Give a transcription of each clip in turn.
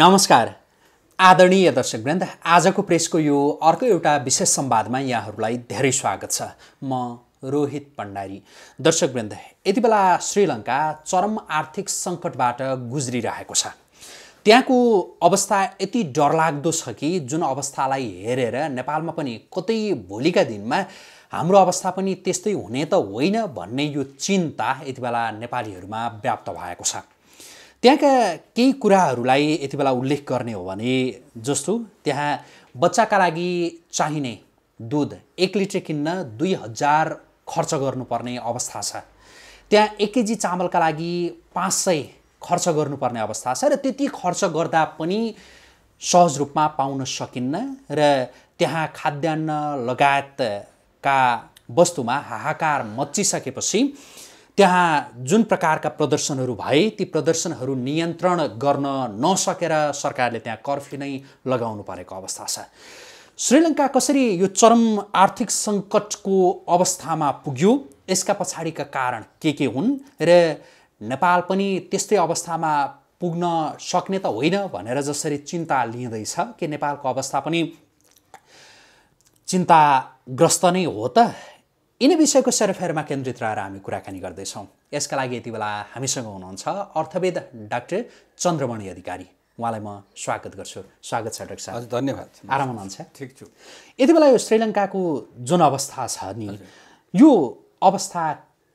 नमस्कार आदरणीय दर्शकवृन्द आजको प्रेसको यो अर्को एउटा विशेष संवादमा यहाँहरूलाई धेरै स्वागत छ म रोहित पण्डारी दर्शकवृन्द यति बेला श्रीलङ्का चरम आर्थिक सङ्कटबाट गुज्रिरहेको छ त्यहाँको अवस्था यति डरलाग्दो छ कि जुन अवस्थालाई हेरेर नेपालमा पनि कतै भोलिका दिनमा हाम्रो अवस्था पनि त्यस्तै हुने त होइन भन्ने यो चिन्ता यति बेला नेपालीहरूमा व्याप्त भएको छ त्यहाँका केही कुराहरूलाई यति बेला उल्लेख गर्ने हो भने जस्तो त्यहाँ बच्चाका लागि चाहिने दुध एक लिटर किन्न दुई हजार खर्च गर्नुपर्ने अवस्था छ त्यहाँ एक केजी चामलका लागि पाँच सय खर्च गर्नुपर्ने अवस्था छ र त्यति खर्च गर्दा पनि सहज रूपमा पाउन सकिन्न र त्यहाँ खाद्यान्न लगायतका वस्तुमा हाहाकार मच्चिसकेपछि त्यहाँ जुन प्रकारका प्रदर्शनहरू भए ती प्रदर्शनहरू नियन्त्रण गर्न नसकेर सरकारले त्यहाँ कर्फ्यू नै लगाउनु परेको अवस्था छ श्रीलङ्का कसरी यो चरम आर्थिक सङ्कटको अवस्थामा पुग्यो यसका पछाडिका कारण के के हुन् र नेपाल पनि त्यस्तै अवस्थामा पुग्न सक्ने त होइन भनेर जसरी चिन्ता लिँदैछ के नेपालको अवस्था पनि चिन्ताग्रस्त नै हो त यिनै विषयको सेरोफेरमा केन्द्रित रहेर हामी कुराकानी गर्दैछौँ यसका लागि यति बेला हामीसँग हुनुहुन्छ अर्थवेद डाक्टर चन्द्रमणि अधिकारी उहाँलाई म स्वागत गर्छु स्वागत छ डाक्टर साहब धन्यवाद आराम हुनुहुन्छ ठिक छु यति बेला यो श्रीलङ्काको जुन अवस्था छ नि यो अवस्था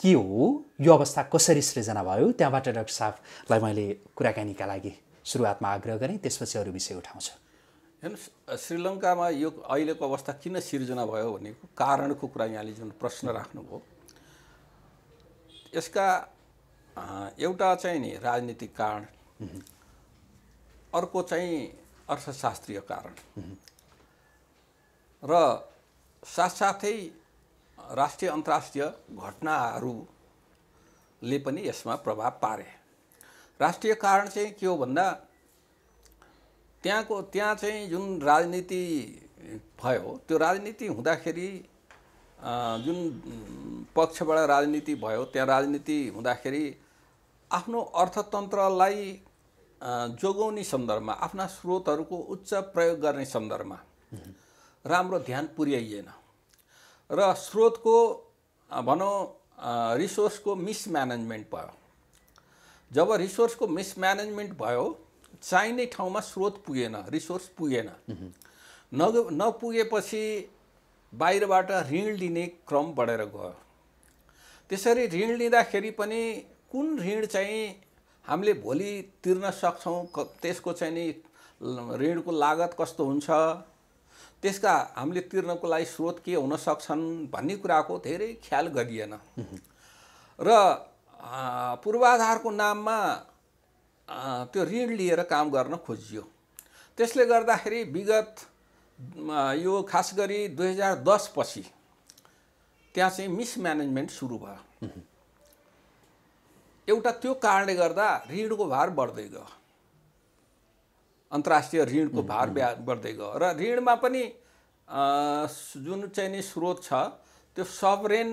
के हो यो अवस्था कसरी सृजना भयो त्यहाँबाट डाक्टर साहबलाई मैले कुराकानीका लागि सुरुवातमा आग्रह गरेँ त्यसपछि अरू विषय उठाउँछु हेर्नुहोस् श्रीलङ्कामा यो अहिलेको अवस्था किन सिर्जना भयो भनेको कारणको कुरा यहाँले जुन प्रश्न राख्नुभयो यसका एउटा चाहिँ नि राजनीतिक कारण अर्को चाहिँ अर्थशास्त्रीय कारण र साथसाथै राष्ट्रिय अन्तर्राष्ट्रिय घटनाहरूले पनि यसमा प्रभाव पारे राष्ट्रिय कारण चाहिँ के हो भन्दा त्यहाँको त्यहाँ चाहिँ जुन राजनीति भयो त्यो राजनीति हुँदाखेरि जुन पक्षबाट राजनीति भयो त्यहाँ राजनीति हुँदाखेरि आफ्नो अर्थतन्त्रलाई जोगाउने सन्दर्भमा आफ्ना स्रोतहरूको उच्च प्रयोग गर्ने सन्दर्भमा राम्रो ध्यान पुर्याइएन र स्रोतको भनौँ रिसोर्सको मिसम्यानेजमेन्ट भयो जब रिसोर्सको मिसम्यानेजमेन्ट भयो चाहिने ठाउँमा स्रोत पुगेन रिसोर्स पुगेन नग नपुगेपछि बाहिरबाट ऋण लिने क्रम बढेर गयो त्यसरी ऋण लिँदाखेरि पनि कुन ऋण चाहिँ हामीले भोलि तिर्न सक्छौँ त्यसको चाहिँ नि ऋणको लागत कस्तो हुन्छ त्यसका हामीले तिर्नको लागि स्रोत के हुन सक्छन् भन्ने कुराको धेरै ख्याल गरिएन र पूर्वाधारको नाममा त्यो ऋण लिएर काम गर्न खोजियो त्यसले गर्दाखेरि विगत यो खास गरी दुई हजार दसपछि त्यहाँ चाहिँ मिसम्यानेजमेन्ट सुरु भयो एउटा त्यो कारणले गर्दा ऋणको भार बढ्दै गयो अन्तर्राष्ट्रिय ऋणको भार ब्या बढ्दै गयो र ऋणमा पनि जुन चाहिँ नि स्रोत छ त्यो सबरेन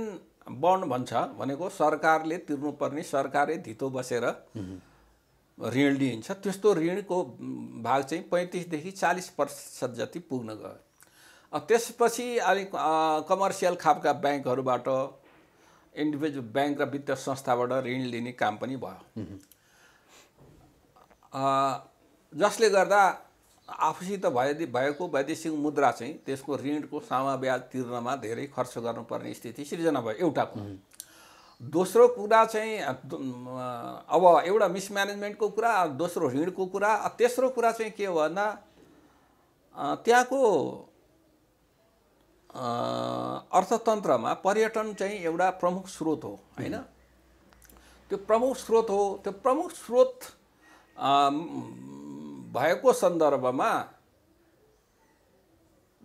बन्ड भन्छ भनेको सरकारले तिर्नुपर्ने सरकारै धितो बसेर ऋण लिइन्छ त्यस्तो ऋणको भाग चाहिँ पैँतिसदेखि चालिस प्रतिशत जति पुग्न गयो त्यसपछि अलिक कमर्सियल खापका ब्याङ्कहरूबाट इन्डिभिजुअल ब्याङ्क र वित्तीय संस्थाबाट ऋण लिने काम पनि भयो जसले गर्दा आफूसित भए भएको वैदेशिक मुद्रा चाहिँ त्यसको ऋणको सामा ब्याज तिर्नमा धेरै खर्च गर्नुपर्ने स्थिति सिर्जना भयो एउटा दोस्रो कुरा चाहिँ अब एउटा मिसम्यानेजमेन्टको कुरा दोस्रो ऋणको कुरा तेस्रो कुरा चाहिँ के हो भन्दा त्यहाँको अर्थतन्त्रमा पर्यटन चाहिँ एउटा प्रमुख स्रोत हो होइन त्यो प्रमुख स्रोत हो त्यो प्रमुख स्रोत भएको सन्दर्भमा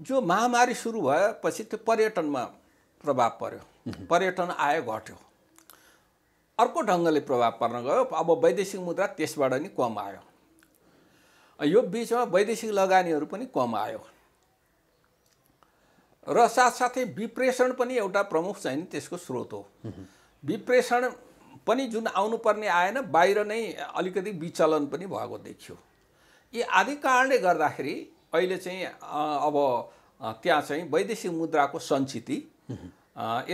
जो महामारी सुरु भएपछि त्यो पर्यटनमा प्रभाव पर्यो पर्यटन आय घट्यो अर्को ढङ्गले प्रभाव पर्न गयो अब वैदेशिक मुद्रा त्यसबाट नि कम आयो यो बिचमा वैदेशिक लगानीहरू पनि कम आयो र साथसाथै विप्रेषण पनि एउटा प्रमुख चाहिँ त्यसको स्रोत हो विप्रेषण पनि जुन आउनुपर्ने आएन बाहिर नै अलिकति विचलन पनि भएको देखियो यी आदि कारणले गर्दाखेरि अहिले चाहिँ अब त्यहाँ चाहिँ वैदेशिक मुद्राको सञ्चिति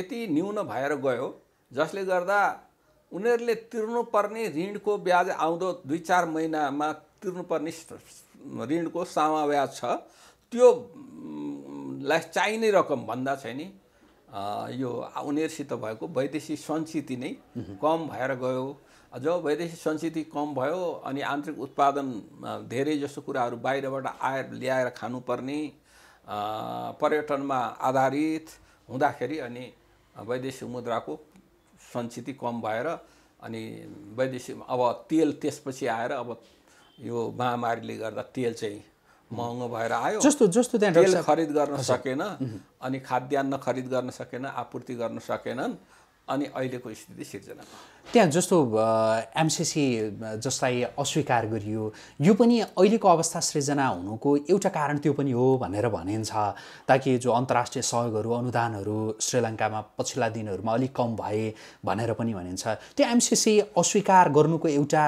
यति न्यून भएर गयो जसले गर्दा उनीहरूले तिर्नुपर्ने ऋणको ब्याज आउँदो दुई चार महिनामा तिर्नुपर्ने ऋणको सामा ब्याज छ त्यो लाई चाहिने रकम चाहिँ नि यो उनीहरूसित भएको वैदेशिक संस्कृति नै कम भएर गयो जब वैदेशिक संस्कृति कम भयो अनि आन्तरिक उत्पादन धेरै जस्तो कुराहरू बाहिरबाट आएर ल्याएर खानुपर्ने पर्यटनमा आधारित हुँदाखेरि अनि वैदेशिक मुद्राको सञ्चिति कम भएर अनि वैदेशिक अब तेल त्यसपछि आएर अब यो महामारीले गर्दा तेल चाहिँ महँगो भएर आयो जस्तो जस्तो त्यहाँ तेल खरिद गर्न सकेन अनि खाद्यान्न खरिद गर्न सकेन आपूर्ति गर्न सकेनन् अनि अहिलेको स्थिति सिर्जना त्यहाँ जस्तो एमसिसी जसलाई अस्वीकार गरियो यो पनि अहिलेको अवस्था सृजना हुनुको एउटा कारण त्यो पनि हो भनेर भनिन्छ ताकि जो अन्तर्राष्ट्रिय सहयोगहरू अनुदानहरू श्रीलङ्कामा पछिल्ला दिनहरूमा अलिक कम भए भनेर पनि भनिन्छ त्यो एमसिसी अस्वीकार गर्नुको एउटा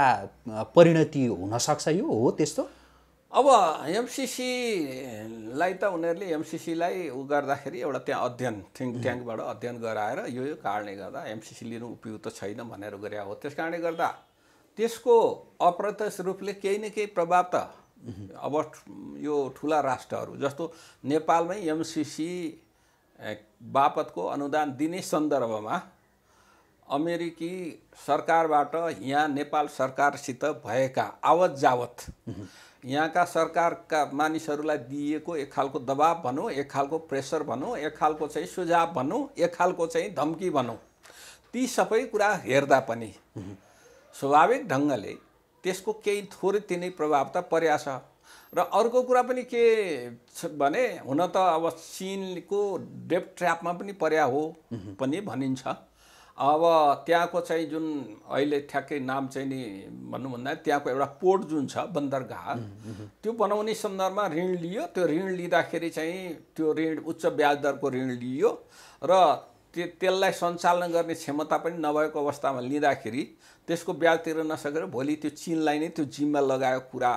परिणति हुनसक्छ यो हो त्यस्तो अब एमसिसीलाई त उनीहरूले एमसिसीलाई उ गर्दाखेरि एउटा त्यहाँ अध्ययन थिङ्क ट्याङ्कबाट अध्ययन गराएर यो यो कारणले गर्दा एमसिसी लिनु उपयुक्त छैन भनेर गरे हो त्यस कारणले गर्दा त्यसको अप्रत्यक्ष रूपले केही न केही प्रभाव त अब यो ठुला राष्ट्रहरू जस्तो नेपालमै एमसिसी बापतको अनुदान दिने सन्दर्भमा अमेरिकी सरकारबाट यहाँ नेपाल सरकारसित भएका आवत जावत यहाँका सरकारका मानिसहरूलाई दिएको एक खालको दबाब भनौँ एक खालको प्रेसर भनौँ एक खालको चाहिँ सुझाव भनौँ एक खालको चाहिँ धम्की भनौँ ती सबै कुरा हेर्दा पनि स्वाभाविक ढङ्गले त्यसको केही थोरै तिनै प्रभाव त पर्या छ र अर्को कुरा पनि के छ भने हुन त अब चिनको डेप ट्र्यापमा पनि पर्या हो पनि भनिन्छ अब त्यहाँको चाहिँ जुन अहिले ठ्याक्कै नाम चाहिँ नि भन्नु भन्दा त्यहाँको एउटा पोर्ट जुन छ बन्दरगाह त्यो बनाउने सन्दर्भमा ऋण लियो त्यो ऋण लिँदाखेरि चाहिँ त्यो ऋण उच्च ब्याज दरको ऋण लियो र त्यो त्यसलाई सञ्चालन गर्ने क्षमता पनि नभएको अवस्थामा लिँदाखेरि त्यसको ब्याज तिर्न नसकेर भोलि त्यो चिनलाई नै त्यो जिम्मा लगाएको कुरा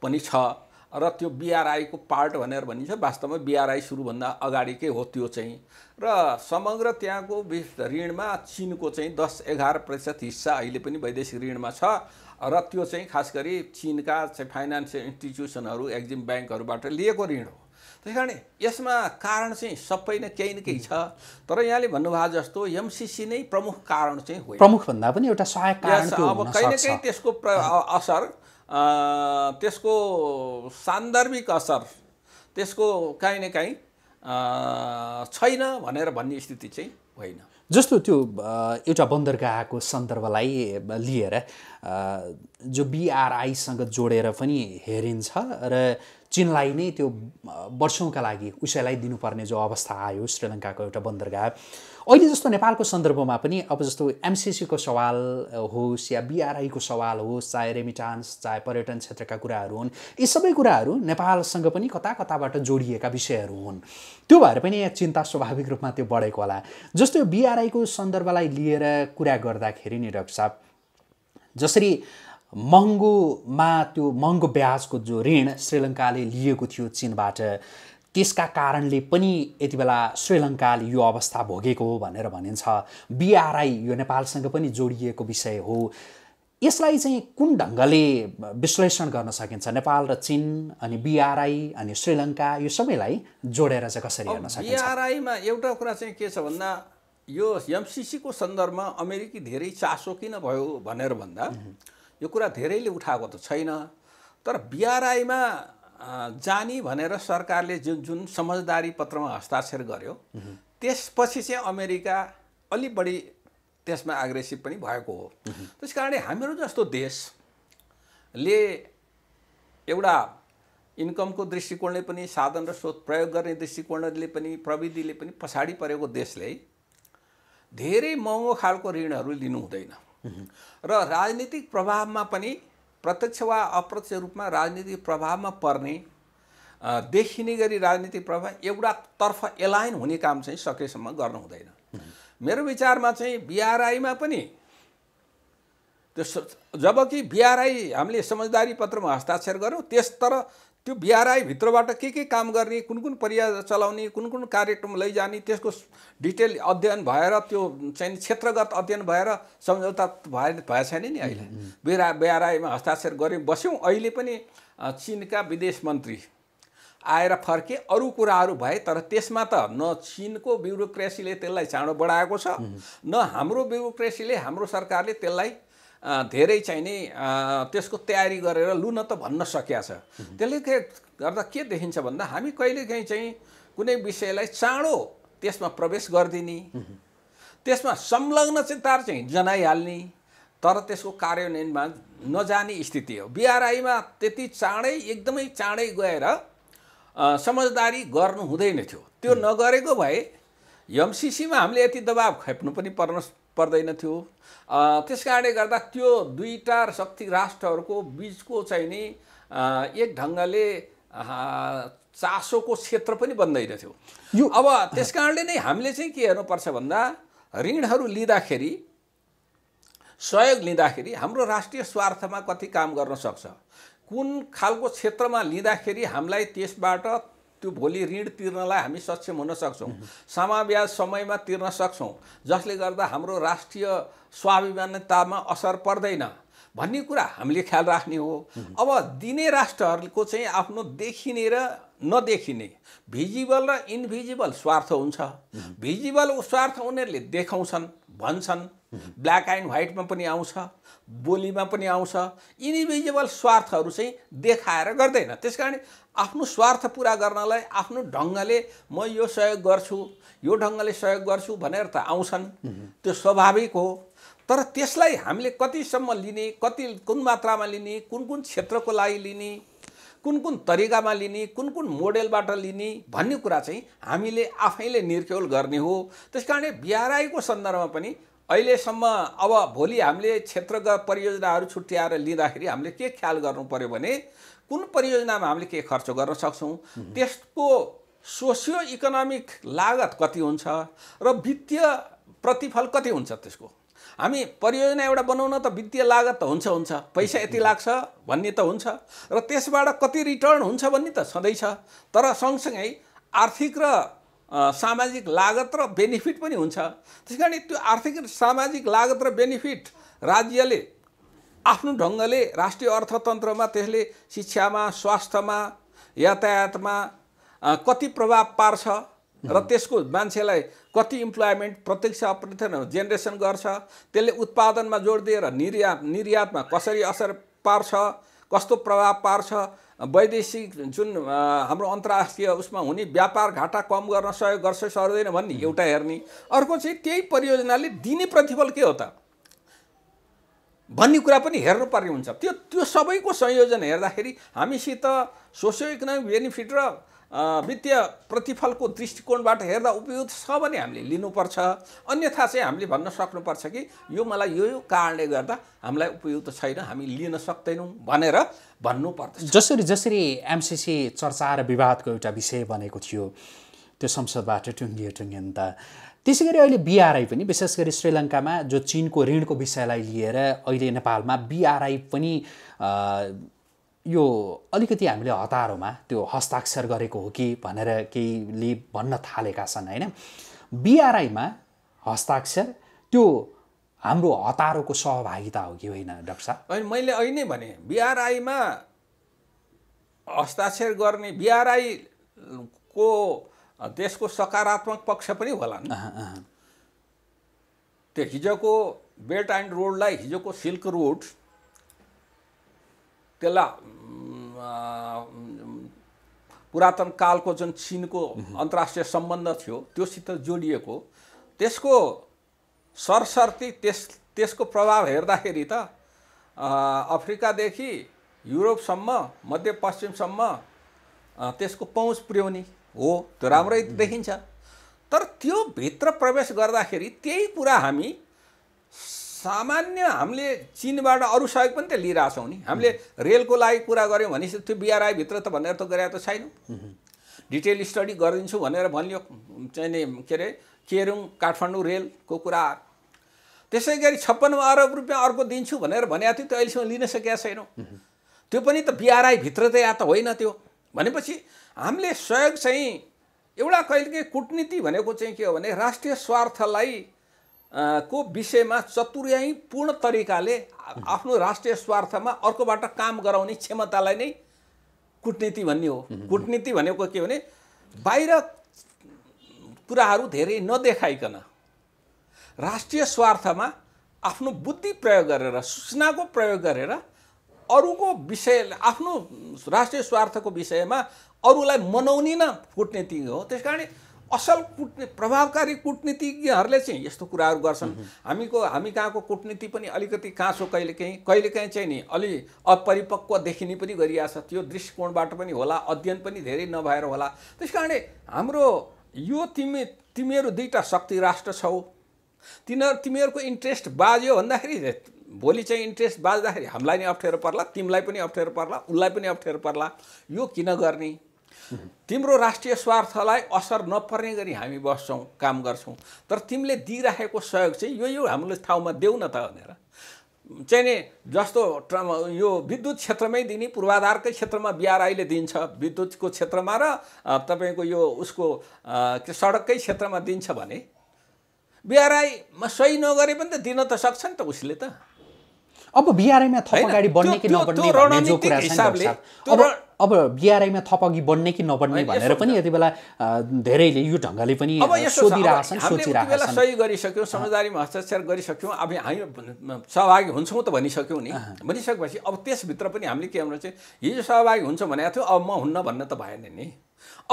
पनि छ र त्यो बिआरआईको पार्ट भनेर भनिन्छ वास्तवमा बिआरआई सुरुभन्दा अगाडिकै हो त्यो चाहिँ र समग्र त्यहाँको ऋणमा चिनको चाहिँ दस एघार प्रतिशत हिस्सा अहिले पनि वैदेशिक ऋणमा छ र त्यो चाहिँ खास गरी चिनका चाहिँ फाइनेन्सियल इन्स्टिट्युसनहरू एक्जिम ब्याङ्कहरूबाट लिएको ऋण हो त्यस कारण यसमा कारण चाहिँ सबै नै केही न केही छ तर यहाँले भन्नुभएको जस्तो एमसिसी नै प्रमुख कारण चाहिँ हो प्रमुखभन्दा पनि एउटा सहायक कारण अब कहीँ न कहीँ त्यसको असर त्यसको सान्दर्भिक असर त्यसको काहीँ न काहीँ छैन भनेर भन्ने स्थिति चाहिँ होइन जस्तो त्यो एउटा बन्दरगाहको सन्दर्भलाई लिएर जो बिआरआईसँग जोडेर पनि हेरिन्छ र चिनलाई नै त्यो वर्षौँका लागि उसैलाई दिनुपर्ने जो अवस्था आयो श्रीलङ्काको एउटा बन्दरगाह अहिले जस्तो नेपालको सन्दर्भमा पनि अब जस्तो एमसिसीको सवाल होस् या बिआरआईको सवाल होस् चाहे रेमिटान्स चाहे पर्यटन क्षेत्रका कुराहरू हुन् यी सबै कुराहरू नेपालसँग पनि कता कताबाट जोडिएका विषयहरू हुन् त्यो भएर पनि यहाँ चिन्ता स्वाभाविक रूपमा त्यो बढेको होला जस्तो बिआरआईको सन्दर्भलाई लिएर कुरा गर्दाखेरि नि डक्टर साहब जसरी महँगोमा त्यो महँगो ब्याजको जो ऋण श्रीलङ्काले लिएको थियो चिनबाट त्यसका कारणले पनि यति बेला श्रीलङ्काले यो अवस्था भोगेको भनेर भनिन्छ बिआरआई यो नेपालसँग पनि जोडिएको विषय हो यसलाई चाहिँ कुन ढङ्गले विश्लेषण गर्न सकिन्छ नेपाल र चिन अनि बिआरआई अनि श्रीलङ्का यो सबैलाई जोडेर चाहिँ कसरी हेर्न सकिन्छ बिआरआईमा एउटा कुरा चाहिँ के छ भन्दा यो एमसिसीको सन्दर्भमा अमेरिकी धेरै चासो किन भयो भनेर भन्दा यो कुरा धेरैले उठाएको त छैन तर बिआरआईमा जाने भनेर सरकारले जुन जुन समझदारी पत्रमा हस्ताक्षर गर्यो त्यसपछि चाहिँ अमेरिका अलि बढी त्यसमा आग्रेसिभ पनि भएको हो त्यस कारणले हामीहरू जस्तो देशले एउटा इन्कमको दृष्टिकोणले पनि साधन र स्रोत प्रयोग गर्ने दृष्टिकोणले पनि प्रविधिले पनि पछाडि परेको देशले धेरै महँगो खालको ऋणहरू लिनु हुँदैन र राजनीतिक प्रभावमा पनि प्रत्यक्ष वा अप्रत्यक्ष रूपमा राजनीतिक प्रभावमा पर्ने देखिने गरी राजनीतिक प्रभाव एउटातर्फ एलाइन हुने काम चाहिँ सकेसम्म गर्नु हुँदैन मेरो विचारमा चाहिँ बिआरआईमा पनि त्यो जबकि बिआरआई हामीले समझदारी पत्रमा हस्ताक्षर गऱ्यौँ त्यस तर त्यो भित्रबाट के के काम गर्ने कुन कुन परिया चलाउने कुन कुन कार्यक्रम लैजाने त्यसको डिटेल अध्ययन भएर त्यो चाहिँ क्षेत्रगत अध्ययन भएर सम्झौता भए भए छैन नि अहिले बिरा बिआरआईमा हस्ताक्षर गऱ्यौँ बस्यौँ अहिले पनि चिनका विदेश मन्त्री आएर फर्के अरू कुराहरू भए तर त्यसमा त न चिनको ब्युरोक्रेसीले त्यसलाई चाँडो बढाएको छ न हाम्रो ब्युरोक्रेसीले हाम्रो सरकारले त्यसलाई धेरै चाहिँ नि त्यसको तयारी गरेर लु न त भन्न सकिया छ त्यसले के गर्दा के देखिन्छ भन्दा हामी कहिलेकाहीँ चाहिँ कुनै विषयलाई चाँडो त्यसमा प्रवेश गरिदिने त्यसमा संलग्न चाहिँ तार चाहिँ जनाइहाल्ने तर त्यसको कार्यान्वयनमा नजाने स्थिति हो बिआरआईमा त्यति चाँडै एकदमै चाँडै गएर समझदारी गर्नु हुँदैन थियो त्यो नगरेको भए एमसिसीमा हामीले यति दबाब खेप्नु पनि पर्न पर्दैन थियो त्यस कारणले गर्दा त्यो दुईवटा शक्ति राष्ट्रहरूको बिचको चाहिँ नि एक ढङ्गले चासोको क्षेत्र पनि बन्दैन थियो यो अब त्यस कारणले नै हामीले चाहिँ के हेर्नुपर्छ भन्दा ऋणहरू लिँदाखेरि सहयोग लिँदाखेरि हाम्रो राष्ट्रिय स्वार्थमा कति काम गर्न सक्छ कुन खालको क्षेत्रमा लिँदाखेरि हामीलाई त्यसबाट त्यो भोलि ऋण तिर्नलाई हामी सक्षम हुन सक्छौँ समाव्याज समयमा तिर्न सक्छौँ जसले गर्दा हाम्रो राष्ट्रिय स्वाभिमानतामा असर पर्दैन भन्ने कुरा हामीले ख्याल राख्ने हो अब दिने राष्ट्रहरूको चाहिँ आफ्नो देखिने र नदेखिने भिजिबल र इन्भिजिबल स्वार्थ हुन्छ भिजिबल स्वार्थ उनीहरूले देखाउँछन् भन्छन् ब्ल्याक एन्ड व्हाइटमा पनि आउँछ बोलीमा पनि आउँछ इन्भिजिबल स्वार्थहरू चाहिँ देखाएर गर्दैन त्यस कारण आफ्नो स्वार्थ पुरा गर्नलाई आफ्नो ढङ्गले म यो सहयोग गर्छु यो ढङ्गले सहयोग गर्छु भनेर त आउँछन् त्यो स्वाभाविक हो तर त्यसलाई हामीले कतिसम्म लिने कति कुन मात्रामा लिने कुन कुन क्षेत्रको लागि लिने कुन कुन तरिकामा लिने कुन कुन मोडेलबाट लिने भन्ने कुरा चाहिँ हामीले आफैले निर्ख्यौल गर्ने हो त्यस कारण बिआरआईको सन्दर्भमा पनि अहिलेसम्म अब भोलि हामीले क्षेत्रगत परियोजनाहरू छुट्याएर लिँदाखेरि हामीले के ख्याल गर्नु पऱ्यो भने कुन परियोजनामा हामीले के खर्च गर्न सक्छौँ त्यसको सोसियो इकोनोमिक लागत कति हुन्छ र वित्तीय प्रतिफल कति हुन्छ त्यसको हामी परियोजना एउटा बनाउन त वित्तीय लागत त हुन्छ हुन्छ पैसा यति लाग्छ भन्ने त हुन्छ र त्यसबाट कति रिटर्न हुन्छ भन्ने त छँदैछ तर सँगसँगै आर्थिक र सामाजिक लागत र बेनिफिट पनि हुन्छ त्यस कारण त्यो आर्थिक र सामाजिक लागत र बेनिफिट राज्यले आफ्नो ढङ्गले राष्ट्रिय अर्थतन्त्रमा त्यसले शिक्षामा स्वास्थ्यमा यातायातमा कति प्रभाव पार्छ र त्यसको मान्छेलाई कति इम्प्लोइमेन्ट प्रत्यक्ष अप्रत्यक्ष जेनेरेसन गर्छ त्यसले उत्पादनमा जोड दिएर निर्यात निर्यातमा कसरी असर पार्छ कस्तो प्रभाव पार्छ वैदेशिक जुन हाम्रो अन्तर्राष्ट्रिय उसमा हुने व्यापार घाटा कम गर्न सहयोग गर्छ सर्दैन भन्ने एउटा हेर्ने अर्को चाहिँ त्यही परियोजनाले दिने प्रतिफल के हो त भन्ने कुरा पनि हेर्नुपर्ने हुन्छ त्यो त्यो सबैको संयोजन हेर्दाखेरि हामीसित सोसियो इकोनोमिक बेनिफिट र वित्तीय प्रतिफलको दृष्टिकोणबाट हेर्दा उपयुक्त छ भने हामीले लिनुपर्छ अन्यथा चाहिँ हामीले भन्न सक्नुपर्छ कि यो मलाई यो यो कारणले गर्दा हामीलाई उपयुक्त छैन हामी लिन सक्दैनौँ भनेर भन्नुपर्छ जसरी जसरी एमसिसी चर्चा र विवादको एउटा विषय बनेको थियो त्यो संसदबाट टुङ्गियो टुङ्गियो त त्यसै गरी अहिले बिआरआई पनि विशेष गरी श्रीलङ्कामा जो चिनको ऋणको विषयलाई लिएर अहिले नेपालमा बिआरआई पनि यो अलिकति हामीले हतारोमा त्यो हस्ताक्षर गरेको हो कि भनेर केहीले भन्न थालेका छन् होइन बिआरआईमा हस्ताक्षर त्यो हाम्रो हतारोको सहभागिता हो कि होइन डाक्टर साहब होइन मैले अहिले नै भने बिआरआईमा हस्ताक्षर गर्ने बिआरआई को त्यसको सकारात्मक पक्ष पनि होला नि त्यो हिजोको बेल्ट एन्ड रोडलाई हिजोको सिल्क रोड त्यसलाई पुरातन कालको जुन चिनको अन्तर्राष्ट्रिय सम्बन्ध थियो त्योसित जोडिएको त्यसको सरसर्ती त्यस त्यसको प्रभाव हेर्दाखेरि त अफ्रिकादेखि युरोपसम्म मध्यपश्चिमसम्म त्यसको पहुँच पुर्याउने हो त्यो राम्रै देखिन्छ तर त्यो भित्र प्रवेश गर्दाखेरि त्यही कुरा हामी सामान्य हामीले चिनबाट अरू सहयोग पनि त लिइरहेछौँ नि हामीले रेलको लागि कुरा गऱ्यौँ भनेपछि त्यो बिआरआईभित्र त भनेर त गरे त छैनौँ डिटेल स्टडी गरिदिन्छु भनेर भनियो चाहिँ नि के अरे केरुङ काठमाडौँ रेलको कुरा त्यसै गरी छप्पन्न अरब रुपियाँ अर्को दिन्छु भनेर भनेको थियो त्यो अहिलेसम्म लिन सकेका छैनौँ त्यो पनि त बिआरआईभित्र त या त होइन त्यो भनेपछि हामीले सहयोग चाहिँ एउटा कहिलेकाहीँ कुटनीति भनेको चाहिँ के हो भने राष्ट्रिय स्वार्थलाई को विषयमा पूर्ण तरिकाले आफ्नो राष्ट्रिय स्वार्थमा अर्कोबाट काम गराउने क्षमतालाई नै कुटनीति भन्ने हो कुटनीति भनेको के भने बाहिर कुराहरू धेरै नदेखाइकन राष्ट्रिय स्वार्थमा आफ्नो बुद्धि प्रयोग गरेर सूचनाको प्रयोग गरेर अरूको विषय आफ्नो राष्ट्रिय स्वार्थको विषयमा अरूलाई मनाउने न कुटनीति हो त्यस कारण असल कुटनी प्रभावकारी कुटनीतिज्ञहरूले चाहिँ यस्तो कुराहरू गर्छन् हामीको हामी कहाँको कुटनीति पनि अलिकति काँसो कहिलेकाहीँ कहिलेकाहीँ चाहिँ नि अलि अपरिपक्व देखिने पनि गरिरहेछ त्यो दृष्टिकोणबाट पनि होला अध्ययन पनि धेरै नभएर होला त्यस कारण हाम्रो यो तिमी तिमीहरू दुईवटा शक्ति राष्ट्र छौ तिनीहरू तिमीहरूको इन्ट्रेस्ट बाज्यो भन्दाखेरि भोलि चाहिँ इन्ट्रेस्ट बाँच्दाखेरि हामीलाई नि अप्ठ्यारो पर्ला तिमीलाई पनि अप्ठ्यारो पर्ला उसलाई पनि अप्ठ्यारो पर्ला यो किन गर्ने तिम्रो राष्ट्रिय स्वार्थलाई असर नपर्ने गरी हामी बस्छौँ काम गर्छौँ तर तिमीले दिइराखेको सहयोग चाहिँ यो यो हाम्रो ठाउँमा देऊ न त भनेर चाहिँ नि जस्तो ट्र यो विद्युत क्षेत्रमै दिने पूर्वाधारकै क्षेत्रमा बिहार दिन्छ विद्युतको क्षेत्रमा र तपाईँको यो उसको के सडककै क्षेत्रमा दिन्छ भने बिआरआईमा सही नगरे पनि त दिन त सक्छ नि त उसले त अब बिआरआईमा थप अगाडि बढ्ने कि नबढ्ने भन्ने जो कुरा छ नि अब अब बिआरआईमा थप अघि बढ्ने कि नबढ्ने भनेर पनि यति बेला धेरैले यो ढङ्गले पनि सोधिरहेछन् सोचिरहेछन् सही गरिसक्यौँ समझदारीमा हस्ताक्षर गरिसक्यौँ अब हामी सहभागी हुन्छौँ त भनिसक्यौँ नि भनिसकेपछि अब त्यसभित्र पनि हामीले के गर्नु चाहिँ हिजो सहभागी हुन्छ भनेको थियो अब म हुन्न भन्न त भएन नि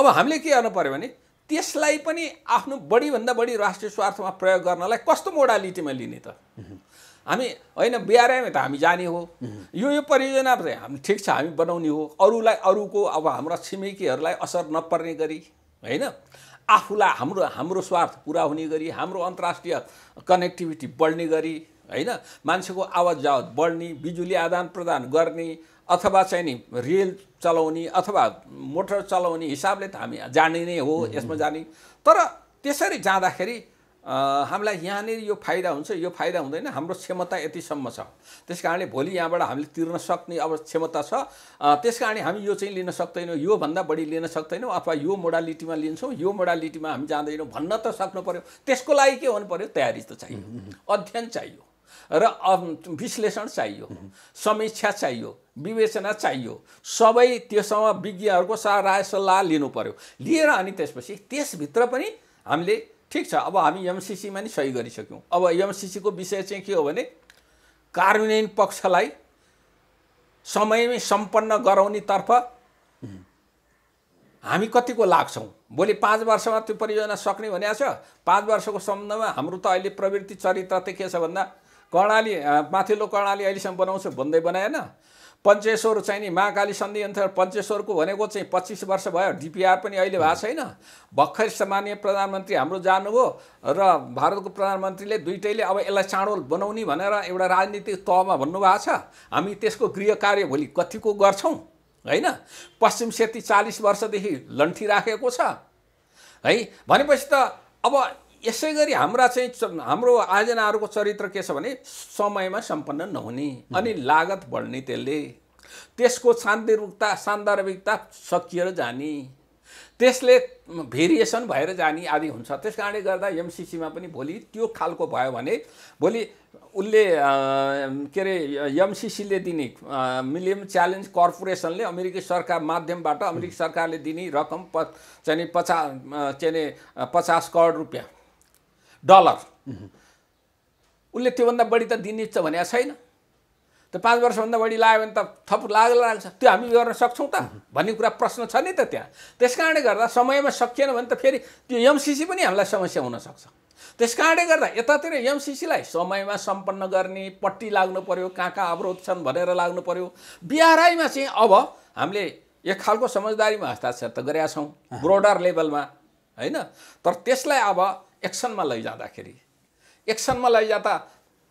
अब हामीले के गर्नु पऱ्यो भने त्यसलाई पनि आफ्नो बढीभन्दा बढी राष्ट्रिय स्वार्थमा प्रयोग गर्नलाई कस्तो मोडालिटीमा लिने त हामी होइन बिहारैमा त हामी जाने हो यो यो परियोजना चाहिँ हामी ठिक छ हामी बनाउने हो अरूलाई अरूको अब हाम्रा छिमेकीहरूलाई असर नपर्ने गरी होइन आफूलाई हाम्रो हाम्रो स्वार्थ पुरा हुने गरी हाम्रो अन्तर्राष्ट्रिय कनेक्टिभिटी बढ्ने गरी होइन मान्छेको आवाज जावत बढ्ने बिजुली आदान प्रदान गर्ने अथवा चाहिँ नि रेल चलाउने अथवा मोटर चलाउने हिसाबले त हामी जाने नै हो यसमा जाने तर त्यसरी जाँदाखेरि हामीलाई यहाँनिर यो फाइदा हुन्छ यो फाइदा हुँदैन हाम्रो क्षमता यतिसम्म छ त्यस कारणले भोलि यहाँबाट हामीले तिर्न सक्ने अब क्षमता छ त्यस कारणले हामी यो चाहिँ लिन सक्दैनौँ योभन्दा बढी लिन सक्दैनौँ अथवा यो मोडालिटीमा लिन्छौँ यो मोडालिटीमा हामी जाँदैनौँ भन्न त सक्नु पऱ्यो त्यसको लागि के हुनु पऱ्यो तयारी त चाहियो अध्ययन चाहियो र विश्लेषण चाहियो समीक्षा चाहियो विवेचना चाहियो सबै त्योसँग विज्ञहरूको सल्लाह सल्लाह लिनु पऱ्यो लिएर अनि त्यसपछि त्यसभित्र पनि हामीले ठिक छ अब हामी एमसिसीमा नि सही गरिसक्यौँ अब एमसिसीको विषय चाहिँ के हो भने कार्यान्वयन पक्षलाई समयमै सम्पन्न गराउनेतर्फ हामी कतिको लाग्छौँ भोलि पाँच वर्षमा त्यो परियोजना सक्ने भनेको छ पाँच वर्षको सम्बन्धमा हाम्रो त अहिले प्रवृत्ति चरित्र त के छ भन्दा कर्णाली माथिल्लो कर्णाली अहिलेसम्म बनाउँछ भन्दै बनाएन पञ्चेश्वर चाहिँ नि महाकाली सन्धि अनुसार पञ्चेश्वरको भनेको चाहिँ पच्चिस वर्ष भयो डिपिआर पनि अहिले भएको छैन भर्खर सामान्य प्रधानमन्त्री हाम्रो जानुभयो र भारतको प्रधानमन्त्रीले दुइटैले अब यसलाई चाँडो बनाउने भनेर एउटा राजनीतिक तहमा भन्नुभएको छ हामी त्यसको गृह कार्य भोलि कतिको गर्छौँ होइन पश्चिम सेती चालिस वर्षदेखि लन्ठी राखेको छ है भनेपछि त अब यसै गरी हाम्रा चाहिँ हाम्रो आयोजनाहरूको चरित्र के छ भने समयमा सम्पन्न नहुने अनि लागत बढ्ने त्यसले त्यसको सान्दर्भिकता सान्दर्भिकता सकिएर जाने त्यसले भेरिएसन भएर जाने आदि हुन्छ त्यस कारणले गर्दा एमसिसीमा पनि भोलि त्यो खालको भयो भने भोलि उसले के अरे एमसिसीले दिने मिलियम च्यालेन्ज कर्पोरेसनले अमेरिकी सरकार माध्यमबाट अमेरिकी सरकारले दिने रकम प चाहिँ पचास चाहिँ पचास करोड रुपियाँ डलर उसले त्योभन्दा बढी त दिनेछ इच्छा भनेको छैन त पाँच वर्षभन्दा बढी लाग्यो भने त थप लाग्ला लाग्छ त्यो हामी गर्न सक्छौँ त भन्ने कुरा प्रश्न छ नि त त्यहाँ त्यस कारणले गर्दा समयमा सकिएन भने त फेरि त्यो एमसिसी पनि हामीलाई समस्या हुनसक्छ त्यस कारणले गर्दा यतातिर एमसिसीलाई समयमा सम्पन्न गर्ने पट्टी लाग्नु पऱ्यो कहाँ कहाँ अवरोध छन् भनेर लाग्नु पऱ्यो बिआरआईमा चाहिँ अब हामीले एक खालको समझदारीमा हस्ताक्षर त गरेका छौँ ब्रोडर लेभलमा होइन तर त्यसलाई अब एक्सनमा लैजाँदाखेरि एक्सनमा लैजाँदा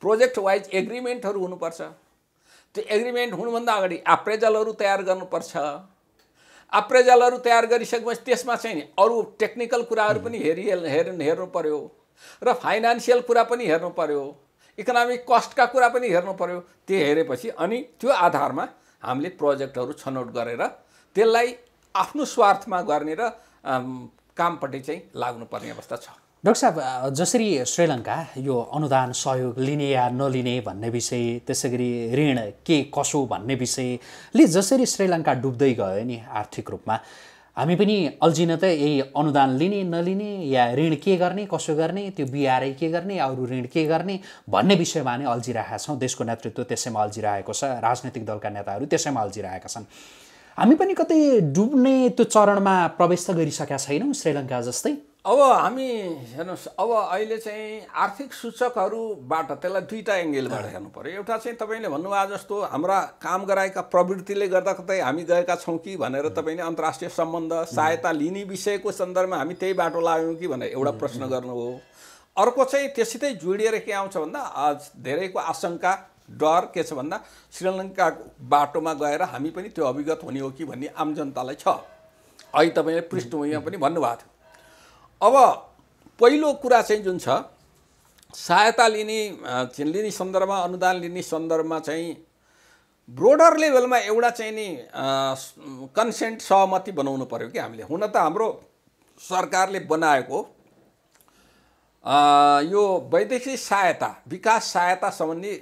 प्रोजेक्ट वाइज एग्रिमेन्टहरू हुनुपर्छ त्यो एग्रिमेन्ट हुनुभन्दा अगाडि एप्रेजलहरू तयार गर्नुपर्छ एप्रेजलहरू तयार गरिसकेपछि त्यसमा चाहिँ अरू टेक्निकल कुराहरू पनि हेरि हेर हेर्नु पऱ्यो र फाइनेन्सियल कुरा पनि हेर्नु पऱ्यो इकोनोमिक कस्टका कुरा पनि हेर्नु पऱ्यो त्यो हेरेपछि अनि त्यो आधारमा हामीले प्रोजेक्टहरू छनौट गरेर त्यसलाई आफ्नो स्वार्थमा गर्ने र कामपट्टि चाहिँ लाग्नुपर्ने अवस्था छ डाक्टर साहब जसरी श्रीलङ्का यो अनुदान सहयोग लिने या नलिने भन्ने विषय त्यसै गरी ऋण के कसो भन्ने विषयले जसरी श्रीलङ्का डुब्दै गयो नि आर्थिक रूपमा हामी पनि अल्झिन त यही अनुदान लिने नलिने या ऋण के गर्ने कसो गर्ने त्यो बिआरआई के गर्ने अरू ऋण के गर्ने भन्ने विषयमा नै अल्झिरहेका छौँ देशको नेतृत्व त्यसैमा अल्झिरहेको छ राजनैतिक दलका नेताहरू त्यसैमा अल्झिरहेका छन् हामी पनि कतै डुब्ने त्यो चरणमा प्रवेश त गरिसकेका छैनौँ श्रीलङ्का जस्तै अब हामी हेर्नुहोस् अब अहिले चाहिँ आर्थिक सूचकहरूबाट त्यसलाई दुईवटा एङ्गलबाट हेर्नु पऱ्यो एउटा चाहिँ तपाईँले भन्नुभयो जस्तो हाम्रा काम गराएका प्रवृत्तिले गर्दा कतै हामी गएका छौँ कि भनेर तपाईँले अन्तर्राष्ट्रिय सम्बन्ध सहायता लिने विषयको सन्दर्भमा हामी त्यही बाटो लाग्यौँ कि भनेर एउटा प्रश्न गर्नु हो अर्को चाहिँ त्यसितै जोडिएर के आउँछ भन्दा धेरैको आशङ्का डर के छ भन्दा श्रीलङ्का बाटोमा गएर हामी पनि त्यो अभिगत हुने हो कि भन्ने आम जनतालाई छ अहिले तपाईँले पृष्ठभूमिमा पनि भन्नुभएको थियो अब पहिलो कुरा चाहिँ जुन छ सहायता लिने लिने सन्दर्भमा अनुदान लिने सन्दर्भमा चाहिँ ब्रोडर लेभलमा एउटा चाहिँ नि कन्सेन्ट सहमति बनाउनु पऱ्यो कि हामीले हुन त हाम्रो सरकारले बनाएको यो वैदेशिक सहायता विकास सहायता सम्बन्धी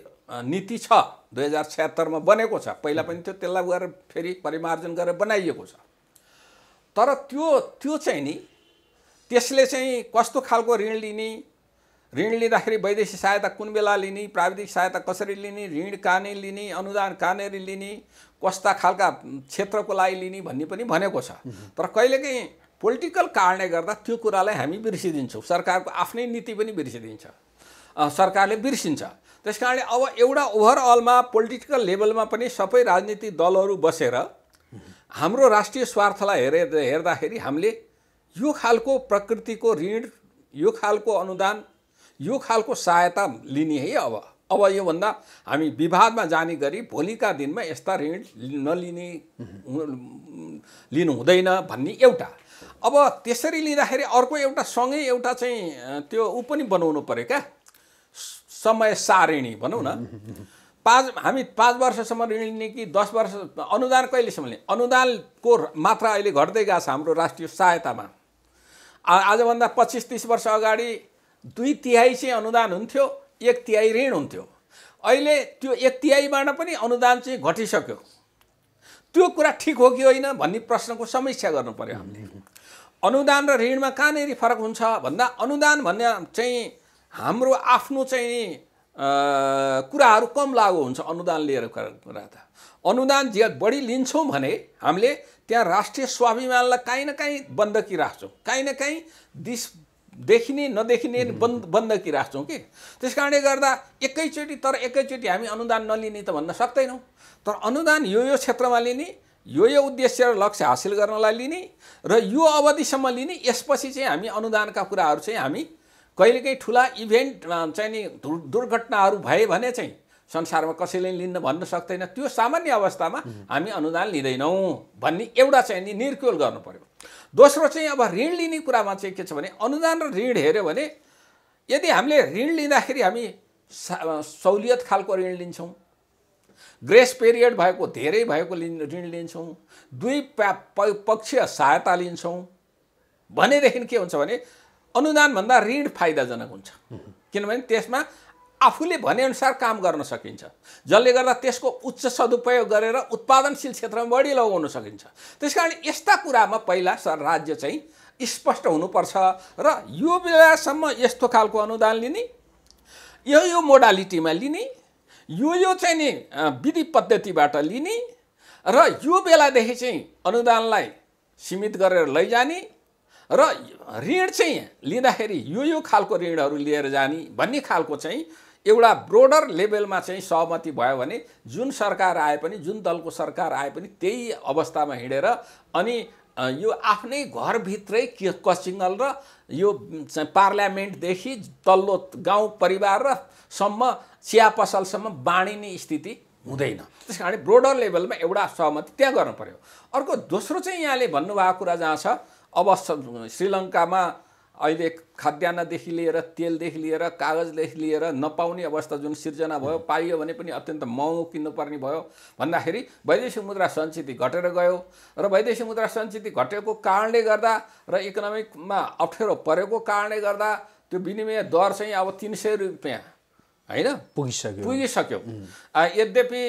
नीति छ दुई हजार छत्तरमा बनेको छ पहिला पनि थियो त्यसलाई गएर फेरि परिमार्जन गरेर बनाइएको छ तर त्यो त्यो चाहिँ नि त्यसले चाहिँ कस्तो खालको ऋण लिने ऋण लिँदाखेरि वैदेशिक सहायता कुन बेला लिने प्राविधिक सहायता कसरी लिने ऋण कहाँनिर लिने अनुदान कहाँनिर लिने कस्ता खालका क्षेत्रको लागि लिने भन्ने पनि भनेको छ तर कहिलेकाहीँ पोलिटिकल कारणले गर्दा त्यो कुरालाई हामी बिर्सिदिन्छौँ सरकारको आफ्नै नीति पनि बिर्सिदिन्छ सरकारले बिर्सिन्छ त्यस कारणले अब एउटा ओभरअलमा पोलिटिकल लेभलमा पनि सबै राजनीतिक दलहरू बसेर हाम्रो राष्ट्रिय स्वार्थलाई हेरे हेर्दाखेरि हामीले यो खालको प्रकृतिको ऋण यो खालको अनुदान यो खालको सहायता लिने है अब अब योभन्दा हामी विवादमा जाने गरी भोलिका दिनमा यस्ता ऋण नलिने लिनु हुँदैन भन्ने एउटा अब त्यसरी लिँदाखेरि अर्को एउटा सँगै एउटा चाहिँ त्यो ऊ पनि बनाउनु पऱ्यो क्या समय सारिणी भनौँ न पाँच हामी पाँच वर्षसम्म ऋण लिने कि दस वर्ष अनुदान कहिलेसम्म लिने अनुदानको मात्रा अहिले घट्दै गएको छ हाम्रो राष्ट्रिय सहायतामा आजभन्दा पच्चिस तिस वर्ष अगाडि दुई तिहाई चाहिँ अनुदान हुन्थ्यो एक तिहाई ऋण हुन्थ्यो अहिले त्यो एक तिहाईबाट पनि अनुदान चाहिँ घटिसक्यो त्यो कुरा ठिक हो कि होइन भन्ने प्रश्नको समीक्षा गर्नु पऱ्यो हामीले अनुदान र ऋणमा कहाँनिर फरक हुन्छ भन्दा अनुदान भन्ने चाहिँ हाम्रो आफ्नो चाहिँ कुराहरू कम लागु हुन्छ अनुदान लिएर कुरा त अनुदान जे बढी लिन्छौँ भने हामीले त्यहाँ राष्ट्रिय स्वाभिमानलाई काहीँ न काहीँ बन्दकी राख्छौँ काहीँ न काहीँ दिस देखिने नदेखिने बन्द बन्दकी राख्छौँ कि त्यस कारणले गर्दा एकैचोटि तर एकैचोटि हामी अनुदान नलिने त भन्न सक्दैनौँ तर अनुदान यो यो क्षेत्रमा लिने यो यो उद्देश्य र लक्ष्य हासिल गर्नलाई लिने र यो अवधिसम्म लिने यसपछि चाहिँ हामी अनुदानका कुराहरू चाहिँ हामी कहिलेकाहीँ ठुला इभेन्ट चाहिँ नि दुर्घटनाहरू भए भने चाहिँ संसारमा कसैले लिन भन्न सक्दैन त्यो सामान्य अवस्थामा हामी अनुदान लिँदैनौँ भन्ने एउटा चाहिँ नि निर्कुल गर्नु पऱ्यो दोस्रो चाहिँ अब ऋण लिने कुरामा चाहिँ के छ भने अनुदान र ऋण हेऱ्यो भने यदि हामीले ऋण लिँदाखेरि हामी सहुलियत खालको ऋण लिन्छौँ ग्रेस पिरियड भएको धेरै भएको ऋण लिन्छौँ दुई पक्षीय सहायता लिन्छौँ भनेदेखि के हुन्छ भने अनुदानभन्दा ऋण फाइदाजनक हुन्छ किनभने त्यसमा आफूले भनेअनुसार काम गर्न सकिन्छ जसले गर्दा त्यसको उच्च सदुपयोग गरेर उत्पादनशील क्षेत्रमा बढी लगाउन सकिन्छ त्यस कारण यस्ता कुरामा पहिला सर राज्य चाहिँ स्पष्ट हुनुपर्छ र यो बेलासम्म यस्तो खालको अनुदान लिने यो यो मोडालिटीमा लिने यो यो चाहिँ नि विधि पद्धतिबाट लिने र यो बेलादेखि चाहिँ अनुदानलाई सीमित गरेर लैजाने र ऋण चाहिँ लिँदाखेरि यो यो खालको ऋणहरू लिएर जाने भन्ने खालको चाहिँ एउटा ब्रोडर लेभलमा चाहिँ सहमति भयो भने जुन सरकार आए पनि जुन दलको सरकार आए पनि त्यही अवस्थामा हिँडेर अनि यो आफ्नै घरभित्रै के कसिङ्गल र यो पार्लियामेन्टदेखि तल्लो गाउँ परिवार र सम्म चिया पसलसम्म बाँडिने स्थिति हुँदैन त्यस कारणले ब्रोडर लेभलमा एउटा सहमति त्यहाँ गर्नु पऱ्यो अर्को दोस्रो चाहिँ यहाँले भन्नुभएको कुरा जहाँ छ अवश्य श्रीलङ्कामा अहिले खाद्यान्नदेखि लिएर तेलदेखि लिएर कागजदेखि लिएर नपाउने अवस्था जुन सिर्जना भयो पाइयो भने पनि अत्यन्त महँगो किन्नुपर्ने भयो भन्दाखेरि वैदेशिक मुद्रा सञ्चित घटेर गयो र वैदेशिक मुद्रा सञ्चित घटेको कारणले गर्दा र इकोनोमिकमा अप्ठ्यारो परेको कारणले गर्दा त्यो विनिमय दर चाहिँ अब तिन सय रुपियाँ होइन पुगिसक्यो पुगिसक्यो यद्यपि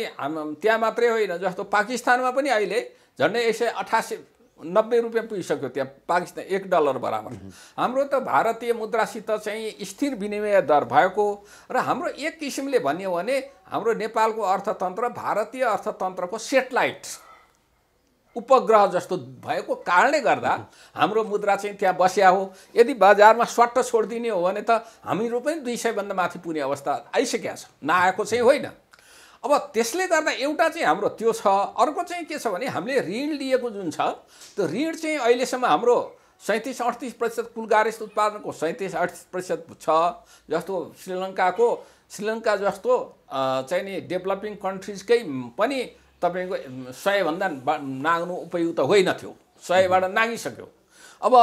त्यहाँ मात्रै होइन जस्तो पाकिस्तानमा पनि अहिले झन्डै एक सय अठासी नब्बे रुपियाँ पुगिसक्यो त्यहाँ पाकिस्तान एक डलर बराबर हाम्रो त भारतीय मुद्रासित चाहिँ स्थिर विनिमय दर भएको र हाम्रो एक किसिमले भन्यो भने हाम्रो नेपालको अर्थतन्त्र भारतीय अर्थतन्त्रको सेटेलाइट उपग्रह जस्तो भएको कारणले गर्दा हाम्रो मुद्रा चाहिँ त्यहाँ बस्या हो यदि बजारमा स्वट्ट छोडिदिने हो भने त हामीहरू पनि दुई सयभन्दा माथि पुग्ने अवस्था आइसकेको छ नआएको चाहिँ होइन अब त्यसले गर्दा एउटा चाहिँ हाम्रो त्यो छ अर्को चाहिँ के छ भने हामीले ऋण लिएको जुन छ त्यो ऋण चाहिँ अहिलेसम्म हाम्रो सैँतिस अठतिस प्रतिशत कुल गारेस उत्पादनको सैँतिस अठतिस प्रतिशत छ जस्तो श्रीलङ्काको श्रीलङ्का जस्तो चाहिँ नि डेभलपिङ कन्ट्रिजकै पनि तपाईँको सयभन्दा नाग्नु उपयुक्त होइन थियो सयबाट नागिसक्यो अब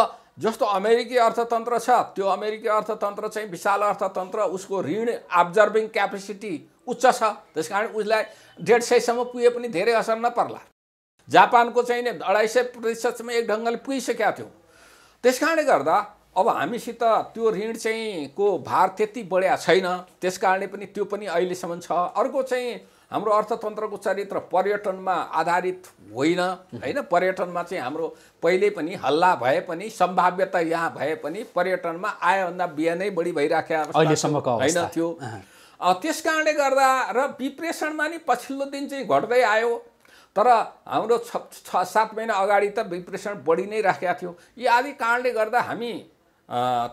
जस्तो अमेरिकी अर्थतन्त्र छ त्यो अमेरिकी अर्थतन्त्र चाहिँ विशाल अर्थतन्त्र उसको ऋण अब्जर्भिङ क्यापेसिटी उच्च छ त्यस कारण उसलाई डेढ सयसम्म पुगे पनि धेरै असर नपर्ला जापानको चाहिँ नि अढाई सय प्रतिशतसम्म एक ढङ्गले पुगिसकेका थियौँ त्यस कारणले गर्दा अब हामीसित त्यो ऋण चाहिँ को भार त्यति बढ्या छैन त्यस कारणले पनि त्यो पनि अहिलेसम्म छ अर्को चाहिँ हाम्रो अर्थतन्त्रको चरित्र पर्यटनमा आधारित होइन होइन पर्यटनमा चाहिँ हाम्रो पहिले पनि हल्ला भए पनि सम्भाव्यता यहाँ भए पनि पर्यटनमा आयोभन्दा बिहानै बढी भइराखेको होइन त्यो त्यस कारणले गर्दा र विप्रेषणमा नि पछिल्लो दिन चाहिँ घट्दै आयो तर हाम्रो छ छ सात महिना अगाडि त विप्रेषण बढी नै राखेका थियौँ यी आदि कारणले गर्दा हामी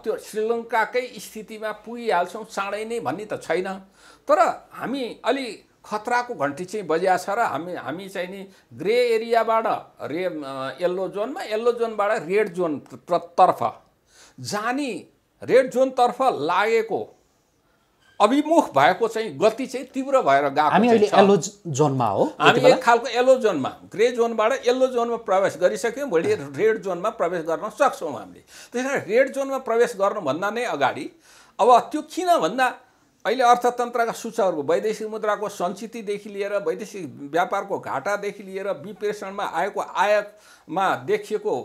त्यो श्रीलङ्काकै स्थितिमा पुगिहाल्छौँ चाँडै नै भन्ने त छैन तर हामी अलि खतराको घन्टी चाहिँ बजिया छ र हामी हामी चाहिँ नि ग्रे एरियाबाट रे यल्लो जोनमा यल्लो जोनबाट रेड जोन तर्फ जाने रेड जोनतर्फ लागेको अभिमुख भएको चाहिँ गति चाहिँ तीव्र भएर गएको हामी अहिले एल्लो जोनमा हो हामी एक खालको एल्लो जोनमा ग्रे जोनबाट यल्लो जोनमा प्रवेश गरिसक्यौँ भोलि रेड जोनमा प्रवेश गर्न सक्छौँ हामीले त्यस कारण रेड जोनमा प्रवेश गर्नुभन्दा नै अगाडि अब त्यो किन भन्दा अहिले अर्थतन्त्रका सूचकहरू वैदेशिक मुद्राको सञ्चितदेखि लिएर वैदेशिक व्यापारको घाटादेखि लिएर विप्रेषणमा आएको आयातमा देखिएको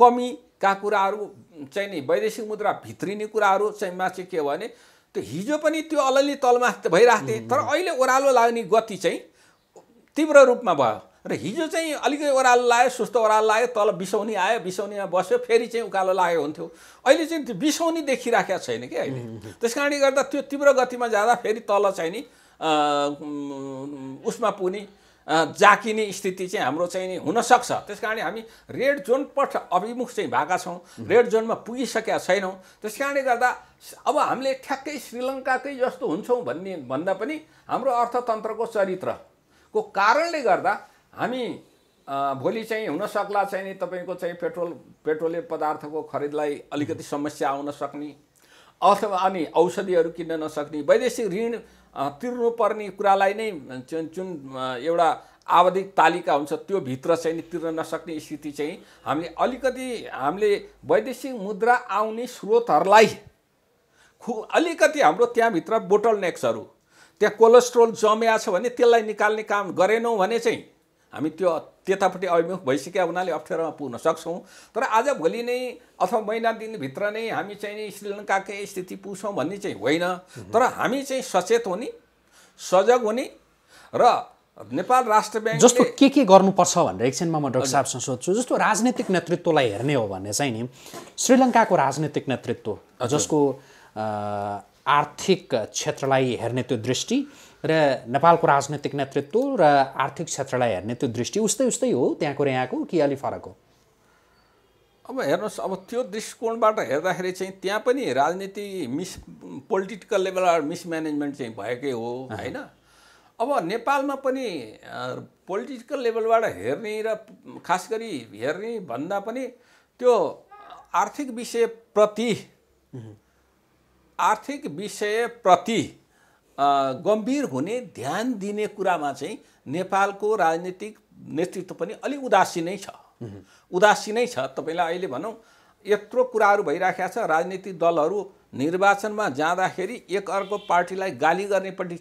कमीका कुराहरू चाहिँ नि वैदेशिक मुद्रा भित्रिने कुराहरू चाहिँ मा चाहिँ के भने त्यो हिजो पनि त्यो अललि तलमा भइरहेको थिएँ तर अहिले ओह्रालो लाग्ने गति चाहिँ तीव्र रूपमा भयो र हिजो चाहिँ अलिकति ओह्रालो लाग्यो सुस्त ओह्रालो लाग्यो तल बिसौनी आयो बिसौनीमा बस्यो फेरि चाहिँ उकालो लाग्यो हुन्थ्यो अहिले चाहिँ त्यो बिसौनी देखिराखेको छैन कि अहिले त्यस कारणले गर्दा त्यो तीव्र गतिमा जाँदा फेरि तल चाहिँ नि उसमा पुग्ने जाकिने स्थिति चाहिँ हाम्रो चाहिँ नि हुनसक्छ त्यस कारणले हामी रेड जोन पट अभिमुख चाहिँ भएका छौँ रेड जोनमा पुगिसकेका छैनौँ त्यस कारणले गर्दा अब हामीले ठ्याक्कै श्रीलङ्काकै जस्तो हुन्छौँ भन्ने भन्दा पनि हाम्रो अर्थतन्त्रको चरित्रको कारणले गर्दा हामी भोलि चाहिँ हुनसक्ला चाहिँ नि तपाईँको चाहिँ पेट्रोल पेट्रोलियम पदार्थको खरिदलाई अलिकति समस्या आउन सक्ने अथवा अनि औषधिहरू किन्न नसक्ने वैदेशिक ऋण तिर्नुपर्ने कुरालाई नै जुन जुन एउटा आवधिक तालिका हुन्छ त्यो भित्र चाहिँ तिर्न नसक्ने स्थिति चाहिँ हामीले अलिकति हामीले वैदेशिक मुद्रा आउने स्रोतहरूलाई अलिकति हाम्रो त्यहाँभित्र बोटल नेक्सहरू त्यहाँ कोलेस्ट्रोल जम्या छ भने त्यसलाई निकाल्ने काम गरेनौँ भने चाहिँ हामी त्यो त्यतापट्टि अभिमुख भइसक्यो हुनाले अप्ठ्यारोमा पुग्न सक्छौँ तर आज भोलि नै अथवा महिना दिनभित्र नै हामी चाहिँ नि श्रीलङ्काकै स्थिति पुग्छौँ भन्ने चाहिँ होइन तर हामी चाहिँ सचेत हुने सजग हुने र नेपाल राष्ट्र ब्याङ्क जस्तो के के गर्नुपर्छ भनेर एकछिनमा म डक्टर साहबसँग सोध्छु जस्तो राजनीतिक नेतृत्वलाई हेर्ने हो भने चाहिँ नि श्रीलङ्काको राजनीतिक नेतृत्व जसको आर्थिक क्षेत्रलाई हेर्ने त्यो दृष्टि र नेपालको राजनैतिक नेतृत्व र आर्थिक क्षेत्रलाई हेर्ने त्यो दृष्टि उस्तै उस्तै हो त्यहाँको र यहाँको कि अलि फरक हो अब हेर्नुहोस् अब त्यो दृष्टिकोणबाट हेर्दाखेरि चाहिँ त्यहाँ पनि राजनीति मिस पोलिटिकल लेभलबाट मिसम्यानेजमेन्ट चाहिँ भएकै हो होइन अब नेपालमा पनि पोलिटिकल लेभलबाट हेर्ने र खास गरी हेर्ने भन्दा पनि त्यो आर्थिक विषयप्रति आर्थिक विषयप्रति गम्भीर हुने ध्यान दिने कुरामा चाहिँ नेपालको राजनीतिक नेतृत्व पनि अलिक उदासीनै छ उदासीनै छ तपाईँलाई अहिले भनौँ यत्रो कुराहरू भइराखेका छ राजनीतिक दलहरू निर्वाचनमा जाँदाखेरि एक अर्को पार्टीलाई गाली गर्नेपट्टि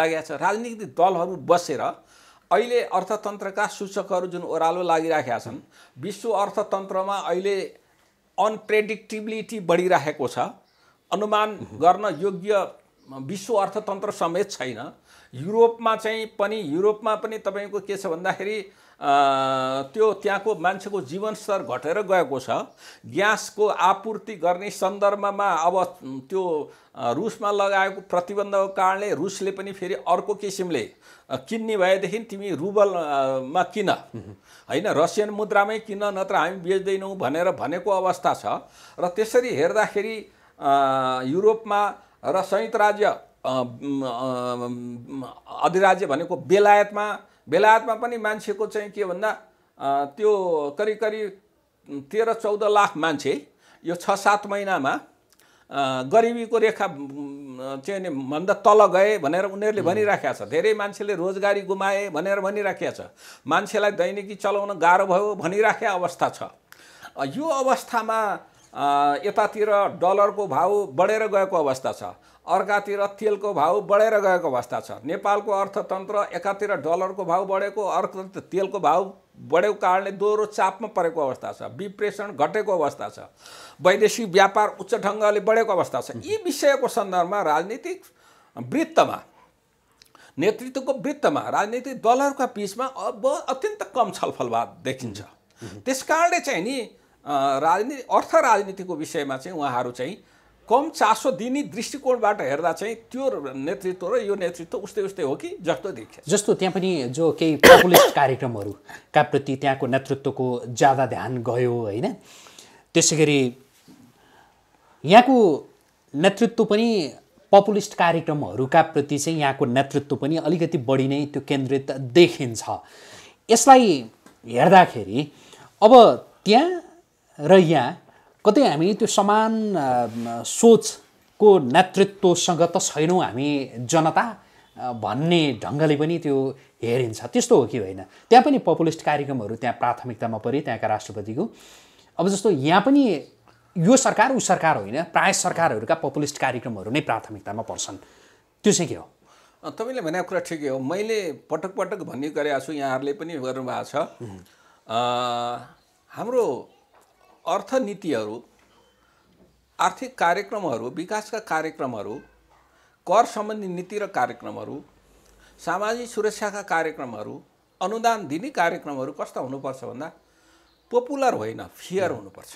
लागेको छ राजनीतिक दलहरू बसेर अहिले अर्थतन्त्रका सूचकहरू जुन ओह्रालो लागिराखेका छन् विश्व अर्थतन्त्रमा अहिले अनप्रेडिक्टिबिलिटी बढिराखेको छ अनुमान गर्न योग्य विश्व अर्थतन्त्र समेत छैन युरोपमा चाहिँ पनि युरोपमा पनि तपाईँको के छ भन्दाखेरि त्यो त्यहाँको मान्छेको जीवनस्तर घटेर गएको छ ग्यासको आपूर्ति गर्ने सन्दर्भमा अब त्यो रुसमा लगाएको प्रतिबन्धको कारणले रुसले पनि फेरि अर्को किसिमले किन्ने भएदेखि तिमी रुबलमा किन होइन रसियन मुद्रामै किन नत्र हामी बेच्दैनौँ भनेर भनेको अवस्था छ र त्यसरी हेर्दाखेरि युरोपमा र संयुक्त राज्य अधिराज्य भनेको बेलायतमा बेलायतमा पनि मान्छेको चाहिँ के भन्दा त्यो करिब करिब तेह्र चौध लाख मान्छे यो छ सात महिनामा गरिबीको रेखा चाहिँ भन्दा तल गए भनेर उनीहरूले भनिराखेका छ धेरै मान्छेले रोजगारी गुमाए भनेर भनिराखेका छ मान्छेलाई दैनिकी चलाउन गाह्रो भयो भनिराखेका अवस्था छ यो अवस्थामा यतातिर डलरको भाउ बढेर गएको अवस्था छ अर्कातिर तेलको भाउ बढेर गएको अवस्था छ नेपालको अर्थतन्त्र एकातिर डलरको भाउ बढेको अर्कातिर तेलको भाउ बढेको कारणले दोहोरो चापमा परेको अवस्था छ विप्रेषण घटेको अवस्था छ वैदेशिक व्यापार उच्च ढङ्गले बढेको अवस्था छ यी विषयको सन्दर्भमा राजनीतिक वृत्तमा नेतृत्वको वृत्तमा राजनीतिक दलहरूका बिचमा अब अत्यन्त कम छलफलवाद देखिन्छ त्यस कारणले चाहिँ नि राजनीति अर्थ राजनीतिको विषयमा चाहिँ उहाँहरू चाहिँ कम चासो दिने दृष्टिकोणबाट हेर्दा चाहिँ त्यो नेतृत्व र यो नेतृत्व उस्तै उस्तै हो कि जस्तो देखियो जस्तो त्यहाँ पनि जो केही पपुलिस्ट कार्यक्रमहरूका प्रति त्यहाँको नेतृत्वको ज्यादा ध्यान गयो होइन त्यसै गरी यहाँको नेतृत्व पनि पपुलिस्ट कार्यक्रमहरूका प्रति चाहिँ यहाँको नेतृत्व पनि अलिकति बढी नै त्यो केन्द्रित देखिन्छ यसलाई हेर्दाखेरि अब त्यहाँ र यहाँ कतै हामी त्यो समान सोचको नेतृत्वसँग त छैनौँ हामी जनता भन्ने ढङ्गले पनि त्यो हेरिन्छ त्यस्तो हो कि होइन त्यहाँ पनि पपुलिस्ट कार्यक्रमहरू त्यहाँ प्राथमिकतामा पऱ्यो त्यहाँका राष्ट्रपतिको अब जस्तो यहाँ पनि यो सरकार ऊ सरकार होइन प्राय सरकारहरूका पपुलिस्ट कार्यक्रमहरू नै प्राथमिकतामा पर्छन् त्यो चाहिँ के हो तपाईँले भनेको कुरा ठिकै हो मैले पटक पटक भन्ने गरेको छु यहाँहरूले पनि गर्नुभएको छ हाम्रो अर्थनीतिहरू आर्थिक कार्यक्रमहरू विकासका कार्यक्रमहरू कर सम्बन्धी नीति र कार्यक्रमहरू सामाजिक सुरक्षाका कार्यक्रमहरू अनुदान दिने कार्यक्रमहरू कस्ता हुनुपर्छ भन्दा पपुलर होइन फियर हुनुपर्छ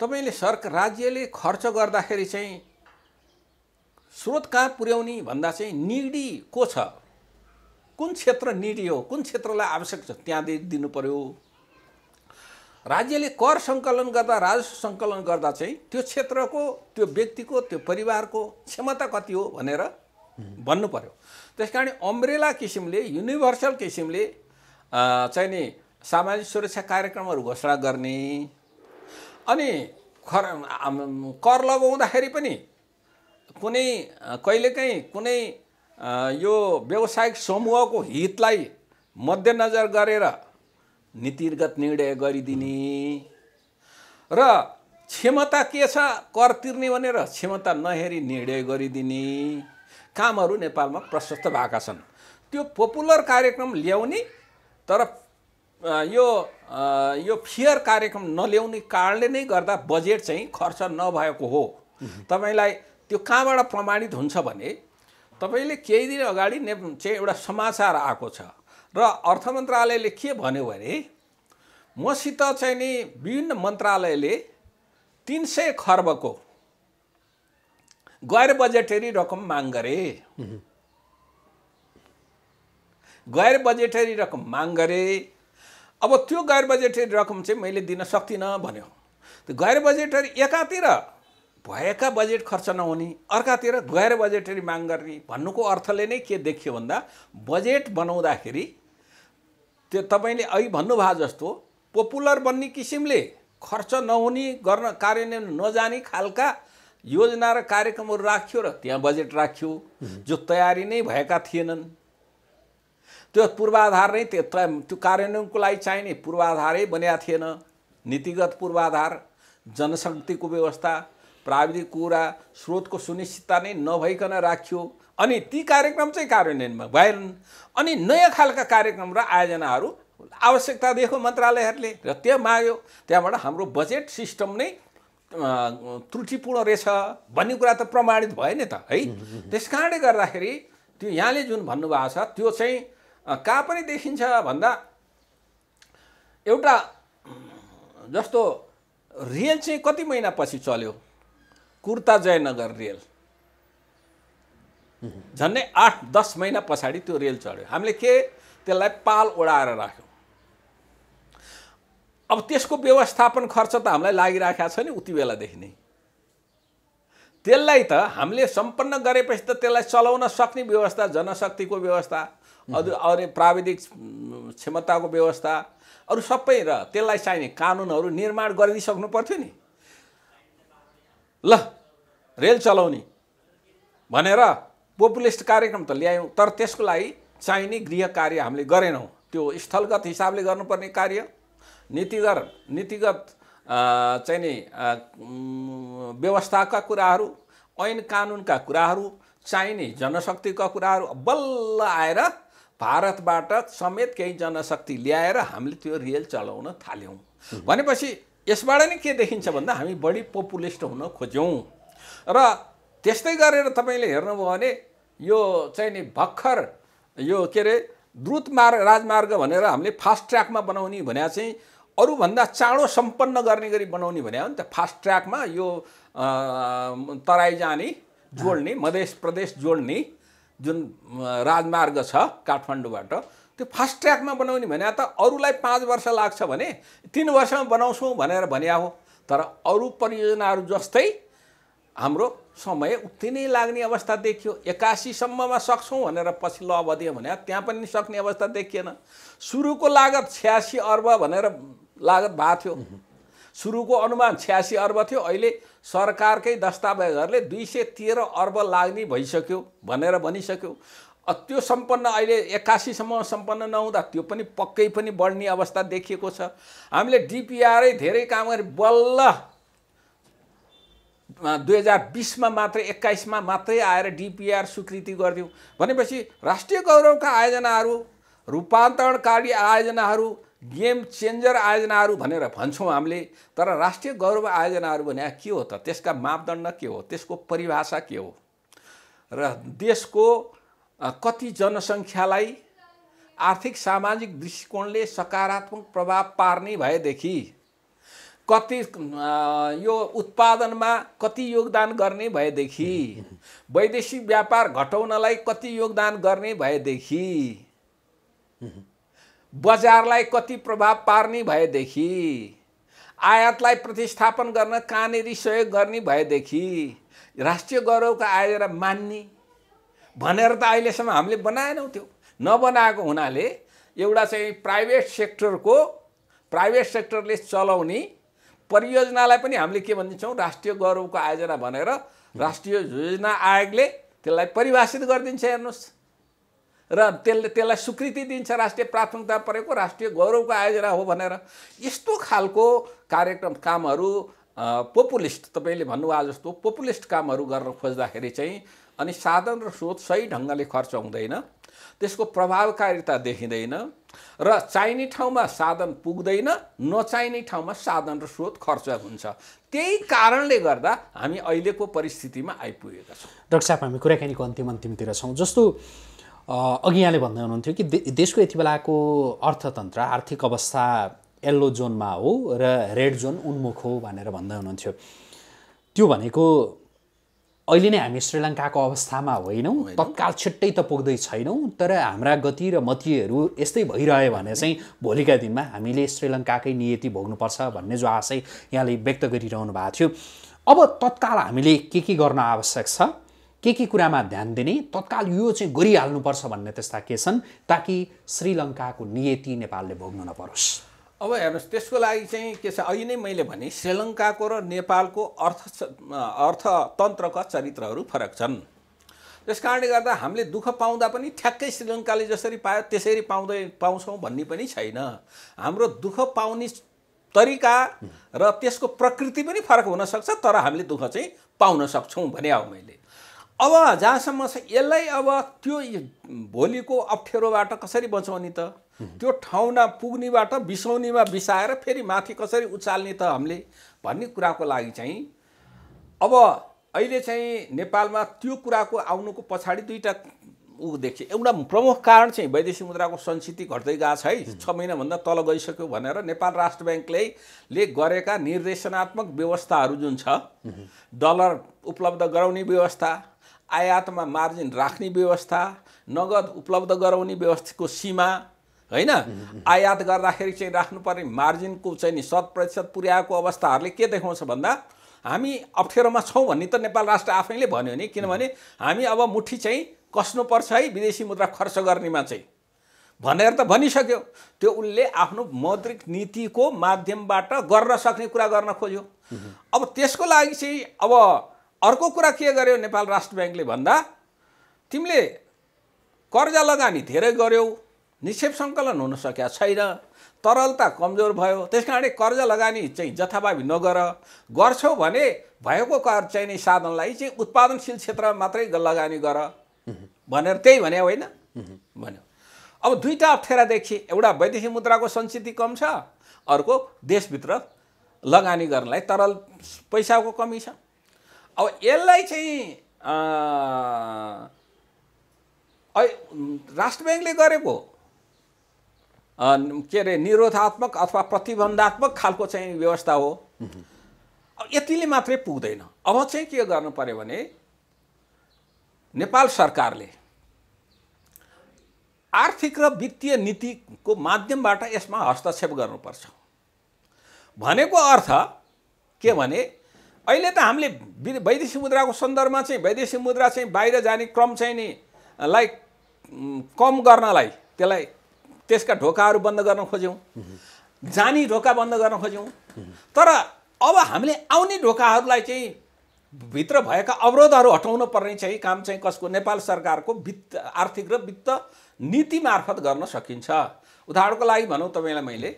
तपाईँले सरकार राज्यले खर्च गर्दाखेरि चाहिँ स्रोत कहाँ पुर्याउने भन्दा चाहिँ निडी को छ कुन क्षेत्र निडी हो कुन क्षेत्रलाई आवश्यक छ त्यहाँदेखि दिनु पऱ्यो राज्यले कर सङ्कलन गर्दा राजस्व सङ्कलन गर्दा चाहिँ त्यो क्षेत्रको त्यो व्यक्तिको त्यो परिवारको क्षमता कति हो भनेर भन्नु पऱ्यो त्यस कारण अम्ब्रेला किसिमले युनिभर्सल किसिमले चाहिँ नि सामाजिक सुरक्षा कार्यक्रमहरू घोषणा गर्ने अनि खर कर लगाउँदाखेरि पनि कुनै कहिलेकाहीँ कुनै यो व्यावसायिक समूहको हितलाई मध्यनजर गरेर नीतिगत निर्णय गरिदिने र क्षमता के छ कर तिर्ने भनेर क्षमता नहेरी निर्णय गरिदिने कामहरू नेपालमा प्रशस्त भएका छन् त्यो पपुलर कार्यक्रम ल्याउने तर यो यो फियर कार्यक्रम नल्याउने कारणले नै गर्दा बजेट चाहिँ खर्च नभएको हो तपाईँलाई त्यो कहाँबाट प्रमाणित हुन्छ भने तपाईँले केही दिन अगाडि ने चाहिँ एउटा समाचार आएको छ र अर्थ मन्त्रालयले के भन्यो भने मसित चाहिँ नि विभिन्न मन्त्रालयले तिन सय खर्बको गैर बजेटरी रकम माग गरे गैर बजेटरी रकम माग गरे अब त्यो गैर बजेटरी रकम चाहिँ मैले दिन सक्दिनँ भन्यो त्यो गैर बजेटरी एकातिर भएका बजेट खर्च नहुने अर्कातिर गैर बजेटरी माग गर्ने भन्नुको अर्थले नै के देखियो भन्दा बजेट बनाउँदाखेरि त्यो तपाईँले अघि भन्नुभएको जस्तो पपुलर बन्ने किसिमले खर्च नहुने गर्न कार्यान्वयन नजाने खालका योजना र कार्यक्रमहरू राख्यो र त्यहाँ बजेट राख्यो जो तयारी नै भएका थिएनन् त्यो पूर्वाधार नै त्यो त्यो कार्यान्वयनको लागि चाहिने पूर्वाधारै बनेका थिएन नीतिगत पूर्वाधार जनशक्तिको व्यवस्था प्राविधिक कुरा स्रोतको सुनिश्चितता नै नभइकन राख्यो अनि ती कार्यक्रम चाहिँ कार्यान्वयनमा भएनन् अनि नयाँ खालका कार्यक्रम र आयोजनाहरू आवश्यकता देखो मन्त्रालयहरूले र त्यहाँ माग्यो त्यहाँबाट हाम्रो बजेट सिस्टम नै त्रुटिपूर्ण रहेछ भन्ने कुरा त प्रमाणित भयो नि त है त्यस कारणले गर्दाखेरि त्यो यहाँले जुन भन्नुभएको छ त्यो चाहिँ कहाँ पनि देखिन्छ भन्दा एउटा जस्तो रेल चाहिँ कति महिनापछि चल्यो कुर्ता जयनगर रेल झन्डै आठ दस महिना पछाडि त्यो रेल चढ्यो हामीले के त्यसलाई पाल ओढाएर राख्यौँ अब त्यसको व्यवस्थापन खर्च त हामीलाई लागिराखेको छ नि उति बेलादेखि नै त्यसलाई त हामीले सम्पन्न गरेपछि त त्यसलाई चलाउन सक्ने व्यवस्था जनशक्तिको व्यवस्था अरू अरू प्राविधिक क्षमताको व्यवस्था अरू सबै र त्यसलाई चाहिने कानुनहरू निर्माण गरिदिइसक्नु पर्थ्यो नि ल रेल चलाउने भनेर पोपुलिस्ट कार्यक्रम त ल्यायौँ तर त्यसको लागि चाहिने गृह कार्य हामीले गरेनौँ त्यो स्थलगत हिसाबले गर्नुपर्ने कार्य नीतिगत नीतिगत चाहिँ नि व्यवस्थाका कुराहरू ऐन कानुनका कुराहरू चाहिने जनशक्तिका कुराहरू बल्ल आएर भारतबाट समेत केही जनशक्ति ल्याएर हामीले त्यो रियल चलाउन थाल्यौँ भनेपछि यसबाट नै के देखिन्छ भन्दा हामी बढी पपुलिस्ट हुन खोज्यौँ र त्यस्तै गरेर तपाईँले हेर्नुभयो भने यो चाहिँ नि भर्खर यो के अरे द्रुत मार्ग राजमार्ग भनेर हामीले फास्ट ट्र्याकमा बनाउने भने चाहिँ अरूभन्दा चाँडो सम्पन्न गर्ने गरी बनाउने भने हो नि त फास्ट ट्र्याकमा यो तराई जाने जोड्ने मधेस प्रदेश जोड्ने जुन राजमार्ग छ काठमाडौँबाट त्यो फास्ट ट्र्याकमा बनाउने भने त अरूलाई पाँच वर्ष लाग्छ भने तिन वर्षमा बनाउँछौँ भनेर भने हो तर अरू परियोजनाहरू जस्तै हाम्रो समय उति नै लाग्ने अवस्था देखियो एकासीसम्ममा सक्छौँ भनेर पछिल्लो अवधि भने त्यहाँ पनि सक्ने अवस्था देखिएन सुरुको लागत छ्यासी अर्ब भनेर लागत भएको थियो सुरुको अनुमान छ्यासी अर्ब थियो अहिले सरकारकै दस्तावेजहरूले दुई सय तेह्र अर्ब लाग्ने भइसक्यो भनेर भनिसक्यो त्यो सम्पन्न अहिले एक्कासीसम्म सम्पन्न नहुँदा त्यो पनि पक्कै पनि बढ्ने अवस्था देखिएको छ हामीले डिपिआरै धेरै काम गरी बल्ल दुई हजार बिसमा मात्रै एक्काइसमा मात्रै आएर डिपिआर स्वीकृति गरिदिउँ भनेपछि राष्ट्रिय गौरवका आयोजनाहरू रूपान्तरणकारी आयोजनाहरू गेम चेन्जर आयोजनाहरू भनेर भन्छौँ हामीले तर राष्ट्रिय गौरव आयोजनाहरू भने के हो त त्यसका मापदण्ड के हो त्यसको परिभाषा के हो र देशको कति जनसङ्ख्यालाई आर्थिक सामाजिक दृष्टिकोणले सकारात्मक प्रभाव पार्ने भएदेखि कति यो उत्पादनमा कति योगदान गर्ने भएदेखि वैदेशिक व्यापार घटाउनलाई कति योगदान गर्ने भएदेखि बजारलाई कति प्रभाव पार्ने भएदेखि आयातलाई प्रतिस्थापन गर्न कहाँनेरि सहयोग गर्ने भएदेखि राष्ट्रिय गौरवको आएर मान्ने भनेर त अहिलेसम्म हामीले बनाएनौँ त्यो नबनाएको हुनाले एउटा चाहिँ प्राइभेट सेक्टरको प्राइभेट सेक्टरले चलाउने परियोजनालाई पनि हामीले के भनिदिन्छौँ राष्ट्रिय गौरवको आयोजना भनेर राष्ट्रिय योजना आयोगले त्यसलाई परिभाषित गरिदिन्छ हेर्नुहोस् र त्यसले त्यसलाई स्वीकृति दिन्छ राष्ट्रिय प्राथमिकता परेको राष्ट्रिय गौरवको आयोजना हो भनेर यस्तो खालको कार्यक्रम कामहरू पोपुलिस्ट तपाईँले भन्नुभयो जस्तो पोपुलिस्ट कामहरू गर्न खोज्दाखेरि चाहिँ अनि साधन र स्रोत सही ढङ्गले खर्च हुँदैन त्यसको प्रभावकारिता देखिँदैन र चाहिने ठाउँमा साधन पुग्दैन नचाहिने ठाउँमा साधन र स्रोत खर्च हुन्छ त्यही कारणले गर्दा हामी अहिलेको परिस्थितिमा आइपुगेका छौँ डाक्टर साहब हामी कुराकानीको अन्तिम अन्तिमतिर छौँ जस्तो अघि यहाँले भन्दै हुनुहुन्थ्यो कि देशको यति बेलाको अर्थतन्त्र आर्थिक अवस्था यल्लो जोनमा हो र रेड जोन उन्मुख हो भनेर भन्दै हुनुहुन्थ्यो त्यो भनेको अहिले नै हामी श्रीलङ्काको अवस्थामा होइनौँ तत्काल छिट्टै त पुग्दै छैनौँ तर हाम्रा गति र मतीहरू यस्तै भइरह्यो भने चाहिँ भोलिका दिनमा हामीले श्रीलङ्काकै नियति भोग्नुपर्छ भन्ने जो आशय यहाँले व्यक्त गरिरहनु भएको थियो अब तत्काल हामीले के के गर्न आवश्यक छ के के कुरामा ध्यान दिने तत्काल यो चाहिँ गरिहाल्नुपर्छ भन्ने त्यस्ता के छन् ताकि श्रीलङ्काको नियति नेपालले भोग्नु नपरोस् अब हेर्नुहोस् त्यसको लागि चाहिँ के छ अहिले नै मैले भने श्रीलङ्काको र नेपालको अर्थ अर्थतन्त्रका चरित्रहरू फरक छन् त्यस कारणले गर्दा हामीले दुःख पाउँदा पनि ठ्याक्कै श्रीलङ्काले जसरी पायो त्यसरी पाउँदै पाउँछौँ भन्ने पनि छैन हाम्रो दुःख पाउने तरिका र त्यसको प्रकृति पनि फरक हुनसक्छ तर हामीले दुःख चाहिँ पाउन सक्छौँ भने हो मैले अब जहाँसम्म छ यसलाई अब त्यो भोलिको अप्ठ्यारोबाट कसरी बचाउने त त्यो ठाउँमा पुग्नेबाट बिसाउनेमा बिसाएर फेरि माथि कसरी उचाल्ने त हामीले भन्ने कुराको लागि चाहिँ अब अहिले चाहिँ नेपालमा त्यो कुराको आउनुको पछाडि दुईवटा ऊ देख्छ एउटा प्रमुख कारण चाहिँ वैदेशिक मुद्राको संस्कृति घट्दै गएको छ है छ महिनाभन्दा तल गइसक्यो भनेर नेपाल राष्ट्र ब्याङ्कले ले गरेका निर्देशनात्मक व्यवस्थाहरू जुन छ डलर उपलब्ध गराउने व्यवस्था आयातमा मार्जिन राख्ने व्यवस्था नगद उपलब्ध गराउने व्यवस्थाको सीमा होइन आयात गर्दाखेरि चाहिँ राख्नुपर्ने मार्जिनको चाहिँ नि शत प्रतिशत पुर्याएको अवस्थाहरूले के देखाउँछ भन्दा हामी अप्ठ्यारोमा छौँ भन्ने त नेपाल राष्ट्र आफैले भन्यो नि किनभने हामी अब मुठी चाहिँ कस्नुपर्छ है विदेशी मुद्रा खर्च गर्नेमा चाहिँ भनेर त भनिसक्यो त्यो उसले आफ्नो मौद्रिक नीतिको माध्यमबाट गर्न सक्ने कुरा गर्न खोज्यो अब त्यसको लागि चाहिँ अब अर्को कुरा के गर्यो नेपाल राष्ट्र ब्याङ्कले भन्दा तिमीले कर्जा लगानी धेरै गर्यौ निक्षेप सङ्कलन हुन सकेका छैन तरलता कमजोर भयो त्यस कारणले कर्जा लगानी चाहिँ जथाभावी नगर गर्छौ भने भएको कर चाहिने साधनलाई चाहिँ उत्पादनशील क्षेत्रमा मात्रै लगानी गर भनेर त्यही भने होइन भन्यो अब दुईवटा अप्ठ्यारा देखि एउटा वैदेशिक मुद्राको संस्कृति कम छ अर्को देशभित्र लगानी गर्नलाई तरल पैसाको कमी छ अब यसलाई चाहिँ राष्ट्र ब्याङ्कले गरेको के अरे निरोधात्मक अथवा प्रतिबन्धात्मक खालको चाहिँ व्यवस्था हो यतिले मात्रै पुग्दैन अब चाहिँ के गर्नु पऱ्यो भने नेपाल सरकारले आर्थिक र वित्तीय नीतिको माध्यमबाट यसमा हस्तक्षेप गर्नुपर्छ भनेको अर्थ के भने अहिले त हामीले वैदेशिक मुद्राको सन्दर्भमा चाहिँ वैदेशिक मुद्रा चाहिँ बाहिर जाने क्रम चाहिँ नि लाइक कम गर्नलाई त्यसलाई त्यसका ढोकाहरू बन्द गर्न खोज्यौँ जाने ढोका बन्द गर्न खोज्यौँ तर अब हामीले आउने ढोकाहरूलाई चाहिँ भित्र भएका अवरोधहरू हटाउनु पर्ने चाहिँ काम चाहिँ कसको नेपाल सरकारको वित्त आर्थिक र वित्त नीति मार्फत गर्न सकिन्छ उदाहरणको लागि भनौँ तपाईँलाई मैले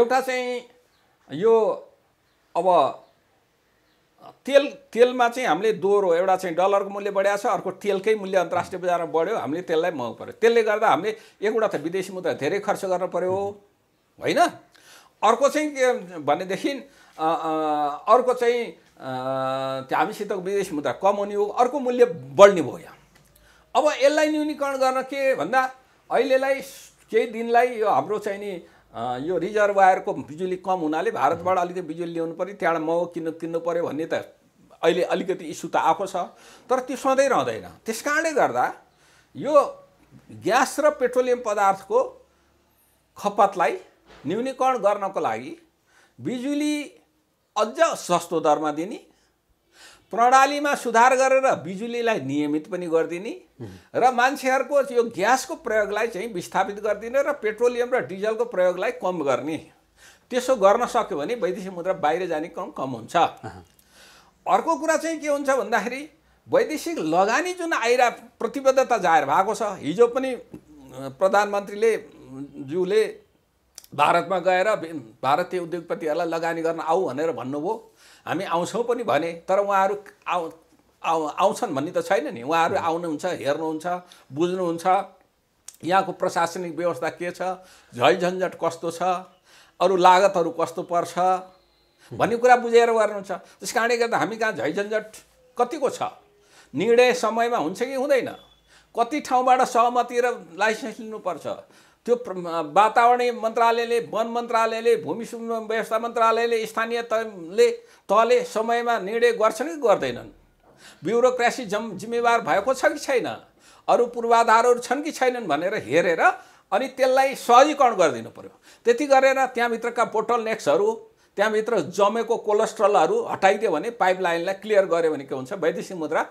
एउटा चाहिँ यो अब तेल तेलमा चाहिँ हामीले दोहोरो एउटा चाहिँ डलरको मूल्य बढिया छ अर्को तेलकै मूल्य अन्तर्राष्ट्रिय बजारमा बढ्यो हामीले तेललाई महँगो पऱ्यो त्यसले गर्दा हामीले एकवटा त विदेशी मुद्रा धेरै खर्च गर्नु पऱ्यो होइन अर्को चाहिँ के भनेदेखि अर्को चाहिँ हामीसित विदेशी मुद्रा कम हुने हो अर्को मूल्य बढ्ने भयो यहाँ अब यसलाई न्यूनीकरण गर्न के भन्दा अहिलेलाई केही दिनलाई यो हाम्रो चाहिँ नि यो रिजर्भ वायरको बिजुली कम हुनाले भारतबाट अलिकति बिजुली ल्याउनु पऱ्यो त्यहाँबाट म किन्नु किन्नु पऱ्यो भन्ने त अहिले अलिकति इस्यु त आएको छ तर त्यो सधैँ रहँदैन त्यस कारणले गर्दा यो ग्यास र पेट्रोलियम पदार्थको खपतलाई न्यूनीकरण गर्नको लागि बिजुली अझ सस्तो दरमा दिने प्रणालीमा सुधार गरेर बिजुलीलाई नियमित पनि गरिदिने र मान्छेहरूको यो ग्यासको प्रयोगलाई चाहिँ विस्थापित गरिदिने र पेट्रोलियम र डिजलको प्रयोगलाई कम गर्ने त्यसो गर्न सक्यो भने वैदेशिक मुद्रा बाहिर जाने क्रम कम हुन्छ अर्को कुरा चाहिँ के हुन्छ भन्दाखेरि वैदेशिक लगानी जुन आइरा प्रतिबद्धता जाहेर भएको छ हिजो पनि प्रधानमन्त्रीले ज्यूले भारतमा गएर भारतीय उद्योगपतिहरूलाई लगानी गर्न आऊ भनेर भन्नुभयो हामी आउँछौँ पनि भने तर उहाँहरू आउ आउँछन् भन्ने त छैन नि उहाँहरू आउनुहुन्छ हेर्नुहुन्छ बुझ्नुहुन्छ यहाँको प्रशासनिक व्यवस्था के छ झैझन्झट कस्तो छ अरू लागतहरू कस्तो पर्छ भन्ने कुरा बुझेर गर्नुहुन्छ त्यस कारणले गर्दा हामी कहाँ झैझन्झट कतिको छ निर्णय समयमा हुन्छ कि हुँदैन कति ठाउँबाट सहमति र लाइसेन्स लिनुपर्छ त्यो वातावरणीय मन्त्रालयले वन मन्त्रालयले भूमि व्यवस्था मन्त्रालयले स्थानीय तले तहले समयमा निर्णय गर्छन् कि गर्दैनन् ब्युरोक्रासी जम जिम्मेवार भएको छ कि छैन अरू पूर्वाधारहरू छन् कि छैनन् भनेर हेरेर अनि त्यसलाई सहजीकरण गरिदिनु पऱ्यो त्यति गरेर त्यहाँभित्रका पोटल नेक्सहरू त्यहाँभित्र जमेको कोलेस्ट्रलहरू हटाइदियो भने पाइपलाइनलाई क्लियर गऱ्यो भने के हुन्छ वैदेशिक मुद्रा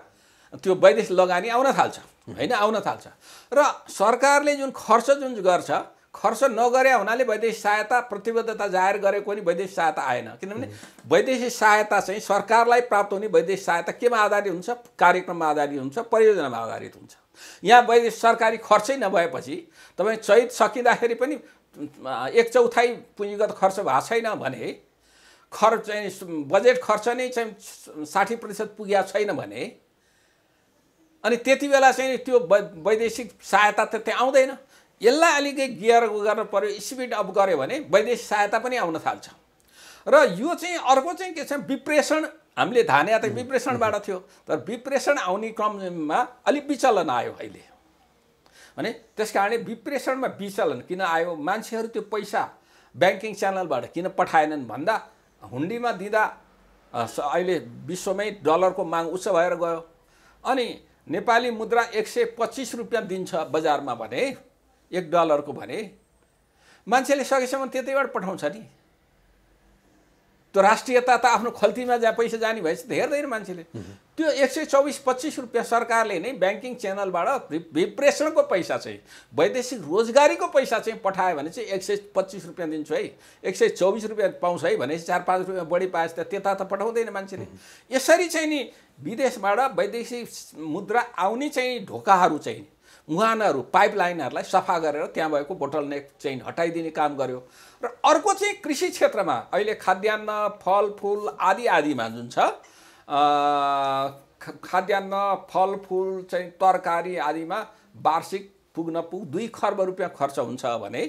त्यो वैदेशिक लगानी आउन थाल्छ होइन आउन थाल्छ र सरकारले जुन खर्च जुन गर्छ खर्च नगरे हुनाले वैदेशिक सहायता प्रतिबद्धता जाहेर गरेको पनि वैदेशिक सहायता आएन किनभने वैदेशिक सहायता चाहिँ सरकारलाई प्राप्त हुने वैदेशिक सहायता केमा आधारित हुन्छ कार्यक्रममा आधारित हुन्छ परियोजनामा आधारित हुन्छ यहाँ वैदेशिक सरकारी खर्चै नभएपछि तपाईँ चैत सकिँदाखेरि पनि एक चौथाइ पुँजीगत खर्च भएको छैन भने खर्च चाहिँ बजेट खर्च नै चाहिँ साठी प्रतिशत पुगेको छैन भने अनि त्यति बेला चाहिँ त्यो वैदेशिक सहायता त त्यहाँ आउँदैन यसलाई अलिकति गियर गर्नु पऱ्यो स्पिड अप गऱ्यो भने वैदेशिक सहायता पनि आउन थाल्छ र यो चाहिँ अर्को चाहिँ के छ विप्रेषण हामीले धाने त विप्रेषणबाट थियो तर विप्रेषण आउने क्रममा अलिक विचलन आयो अहिले अनि त्यस कारणले विप्रेषणमा विचलन किन आयो मान्छेहरू त्यो पैसा ब्याङ्किङ च्यानलबाट किन पठाएनन् भन्दा हुन्डीमा दिँदा अहिले विश्वमै डलरको माग उच्च भएर गयो अनि नेपाली मुद्रा एक सय पच्चिस रुपियाँ दिन्छ बजारमा भने एक डलरको भने मान्छेले सकेसम्म त्यतैबाट पठाउँछ नि त्यो राष्ट्रियता त आफ्नो खल्तीमा जा पैसा जाने भएपछि त हेर्दैन मान्छेले त्यो एक सय चौबिस पच्चिस रुपियाँ सरकारले नै ब्याङ्किङ च्यानलबाट विप्रेषणको पैसा चाहिँ वैदेशिक रोजगारीको पैसा चाहिँ पठायो भने चाहिँ एक सय पच्चिस रुपियाँ दिन्छु है एक सय चौबिस रुपियाँ पाउँछ है भनेपछि चार पाँच रुपियाँ बढी पाएछ त त्यता त पठाउँदैन मान्छेले यसरी चाहिँ नि विदेशबाट वैदेशिक मुद्रा आउने चाहिँ ढोकाहरू चाहिँ मुहानहरू पाइपलाइनहरूलाई सफा गरेर त्यहाँ भएको बोटल नेक चाहिँ हटाइदिने काम गर्यो र अर्को चाहिँ कृषि क्षेत्रमा अहिले खाद्यान्न फलफुल आदि आदिमा जुन छ खाद्यान्न फलफुल चाहिँ तरकारी आदिमा वार्षिक पुग दुई खर्ब रुपियाँ खर्च हुन्छ भने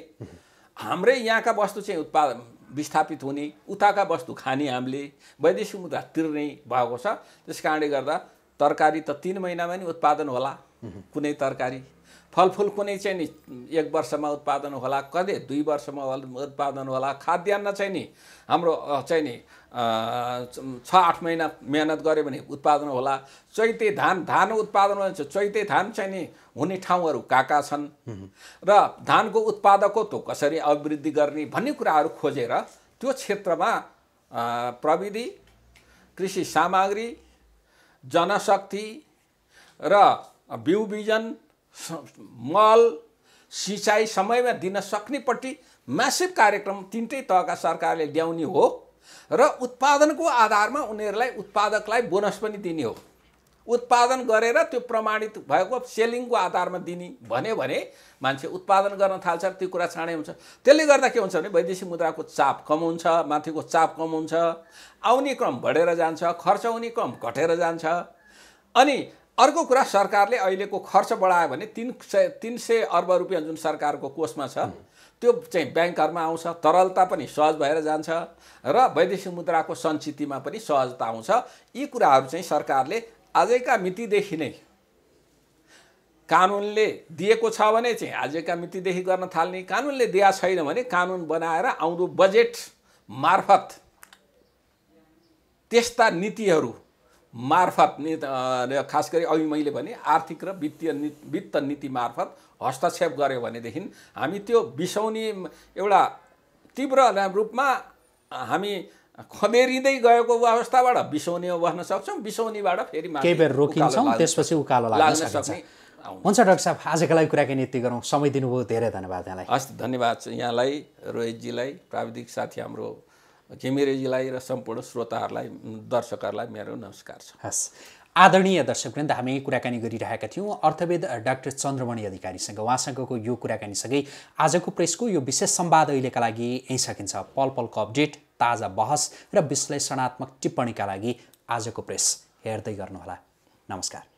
हाम्रै यहाँका वस्तु चाहिँ उत्पादन विस्थापित हुने उताका वस्तु खाने हामीले वैदेशिक मुद्रा तिर्ने भएको छ त्यस कारणले गर्दा तरकारी त तिन महिनामा नि उत्पादन होला कुनै तरकारी फलफुल कुनै चाहिँ नि एक वर्षमा उत्पादन होला कहिले दुई वर्षमा उत्पादन होला खाद्यान्न चाहिँ नि हाम्रो चाहिँ नि छ आठ महिना मेहनत गऱ्यो भने उत्पादन होला चैते धान धान उत्पादन भने चैते धान चाहिँ नि हुने ठाउँहरू कहाँ कहाँ छन् र धानको त कसरी अभिवृद्धि गर्ने भन्ने कुराहरू खोजेर त्यो क्षेत्रमा प्रविधि कृषि सामग्री जनशक्ति र बिउ बिजन मल सिँचाइ समयमा दिन सक्नेपट्टि म्यासिभ कार्यक्रम तिनटै तहका सरकारले ल्याउने हो र उत्पादनको आधारमा उनीहरूलाई उत्पादकलाई बोनस पनि दिने हो उत्पादन गरेर त्यो प्रमाणित भएको सेलिङको आधारमा दिने भन्यो भने मान्छे उत्पादन गर्न थाल्छ त्यो कुरा चाँडै हुन्छ त्यसले गर्दा के हुन्छ भने वैदेशिक मुद्राको चाप कम हुन्छ माथिको चाप कम हुन्छ आउने क्रम बढेर जान्छ खर्च हुने क्रम घटेर जान्छ अनि अर्को कुरा सरकारले अहिलेको खर्च बढायो भने तिन सय तिन सय अर्ब रुपियाँ जुन सरकारको कोषमा छ त्यो चाहिँ ब्याङ्कहरूमा आउँछ तरलता पनि सहज भएर जान्छ र वैदेशिक मुद्राको सञ्चितमा पनि सहजता आउँछ यी कुराहरू चाहिँ सरकारले आजैका मितिदेखि नै कानुनले दिएको छ भने चाहिँ आजका मितिदेखि गर्न थाल्ने कानुनले दिएको छैन भने कानुन बनाएर आउँदो बजेट मार्फत त्यस्ता नीतिहरू मार्फत खास गरी अघि मैले भने आर्थिक र वित्तीय वित्त नीति मार्फत हस्तक्षेप गऱ्यो भनेदेखि हामी त्यो बिसौनी एउटा तीव्र रूपमा हामी खदेरिँदै गएको अवस्थाबाट बिसौनीमा बस्न सक्छौँ बिसौनीबाट फेरि केही बेर रोकिन्छौँ त्यसपछि उकालो लाग्न सक्छ हुन्छ डाक्टर साहब आजको लागि कुराकानी यति गरौँ समय दिनुभयो धेरै धन्यवाद यहाँलाई हस् धन्यवाद यहाँलाई रोहितजीलाई प्राविधिक साथी हाम्रो घिमिरेजीलाई र सम्पूर्ण श्रोताहरूलाई दर्शकहरूलाई मेरो नमस्कार छ हस् आदरणीय दर्शकवृन्द हामी कुराकानी गरिरहेका थियौँ अर्थवेद डाक्टर चन्द्रमणि अधिकारीसँग उहाँसँगको यो कुराकानीसँगै आजको प्रेसको यो विशेष सम्वाद अहिलेका लागि यहीँ सकिन्छ पल पलको अपडेट ताजा बहस र विश्लेषणात्मक टिप्पणीका लागि आजको प्रेस हेर्दै गर्नुहोला नमस्कार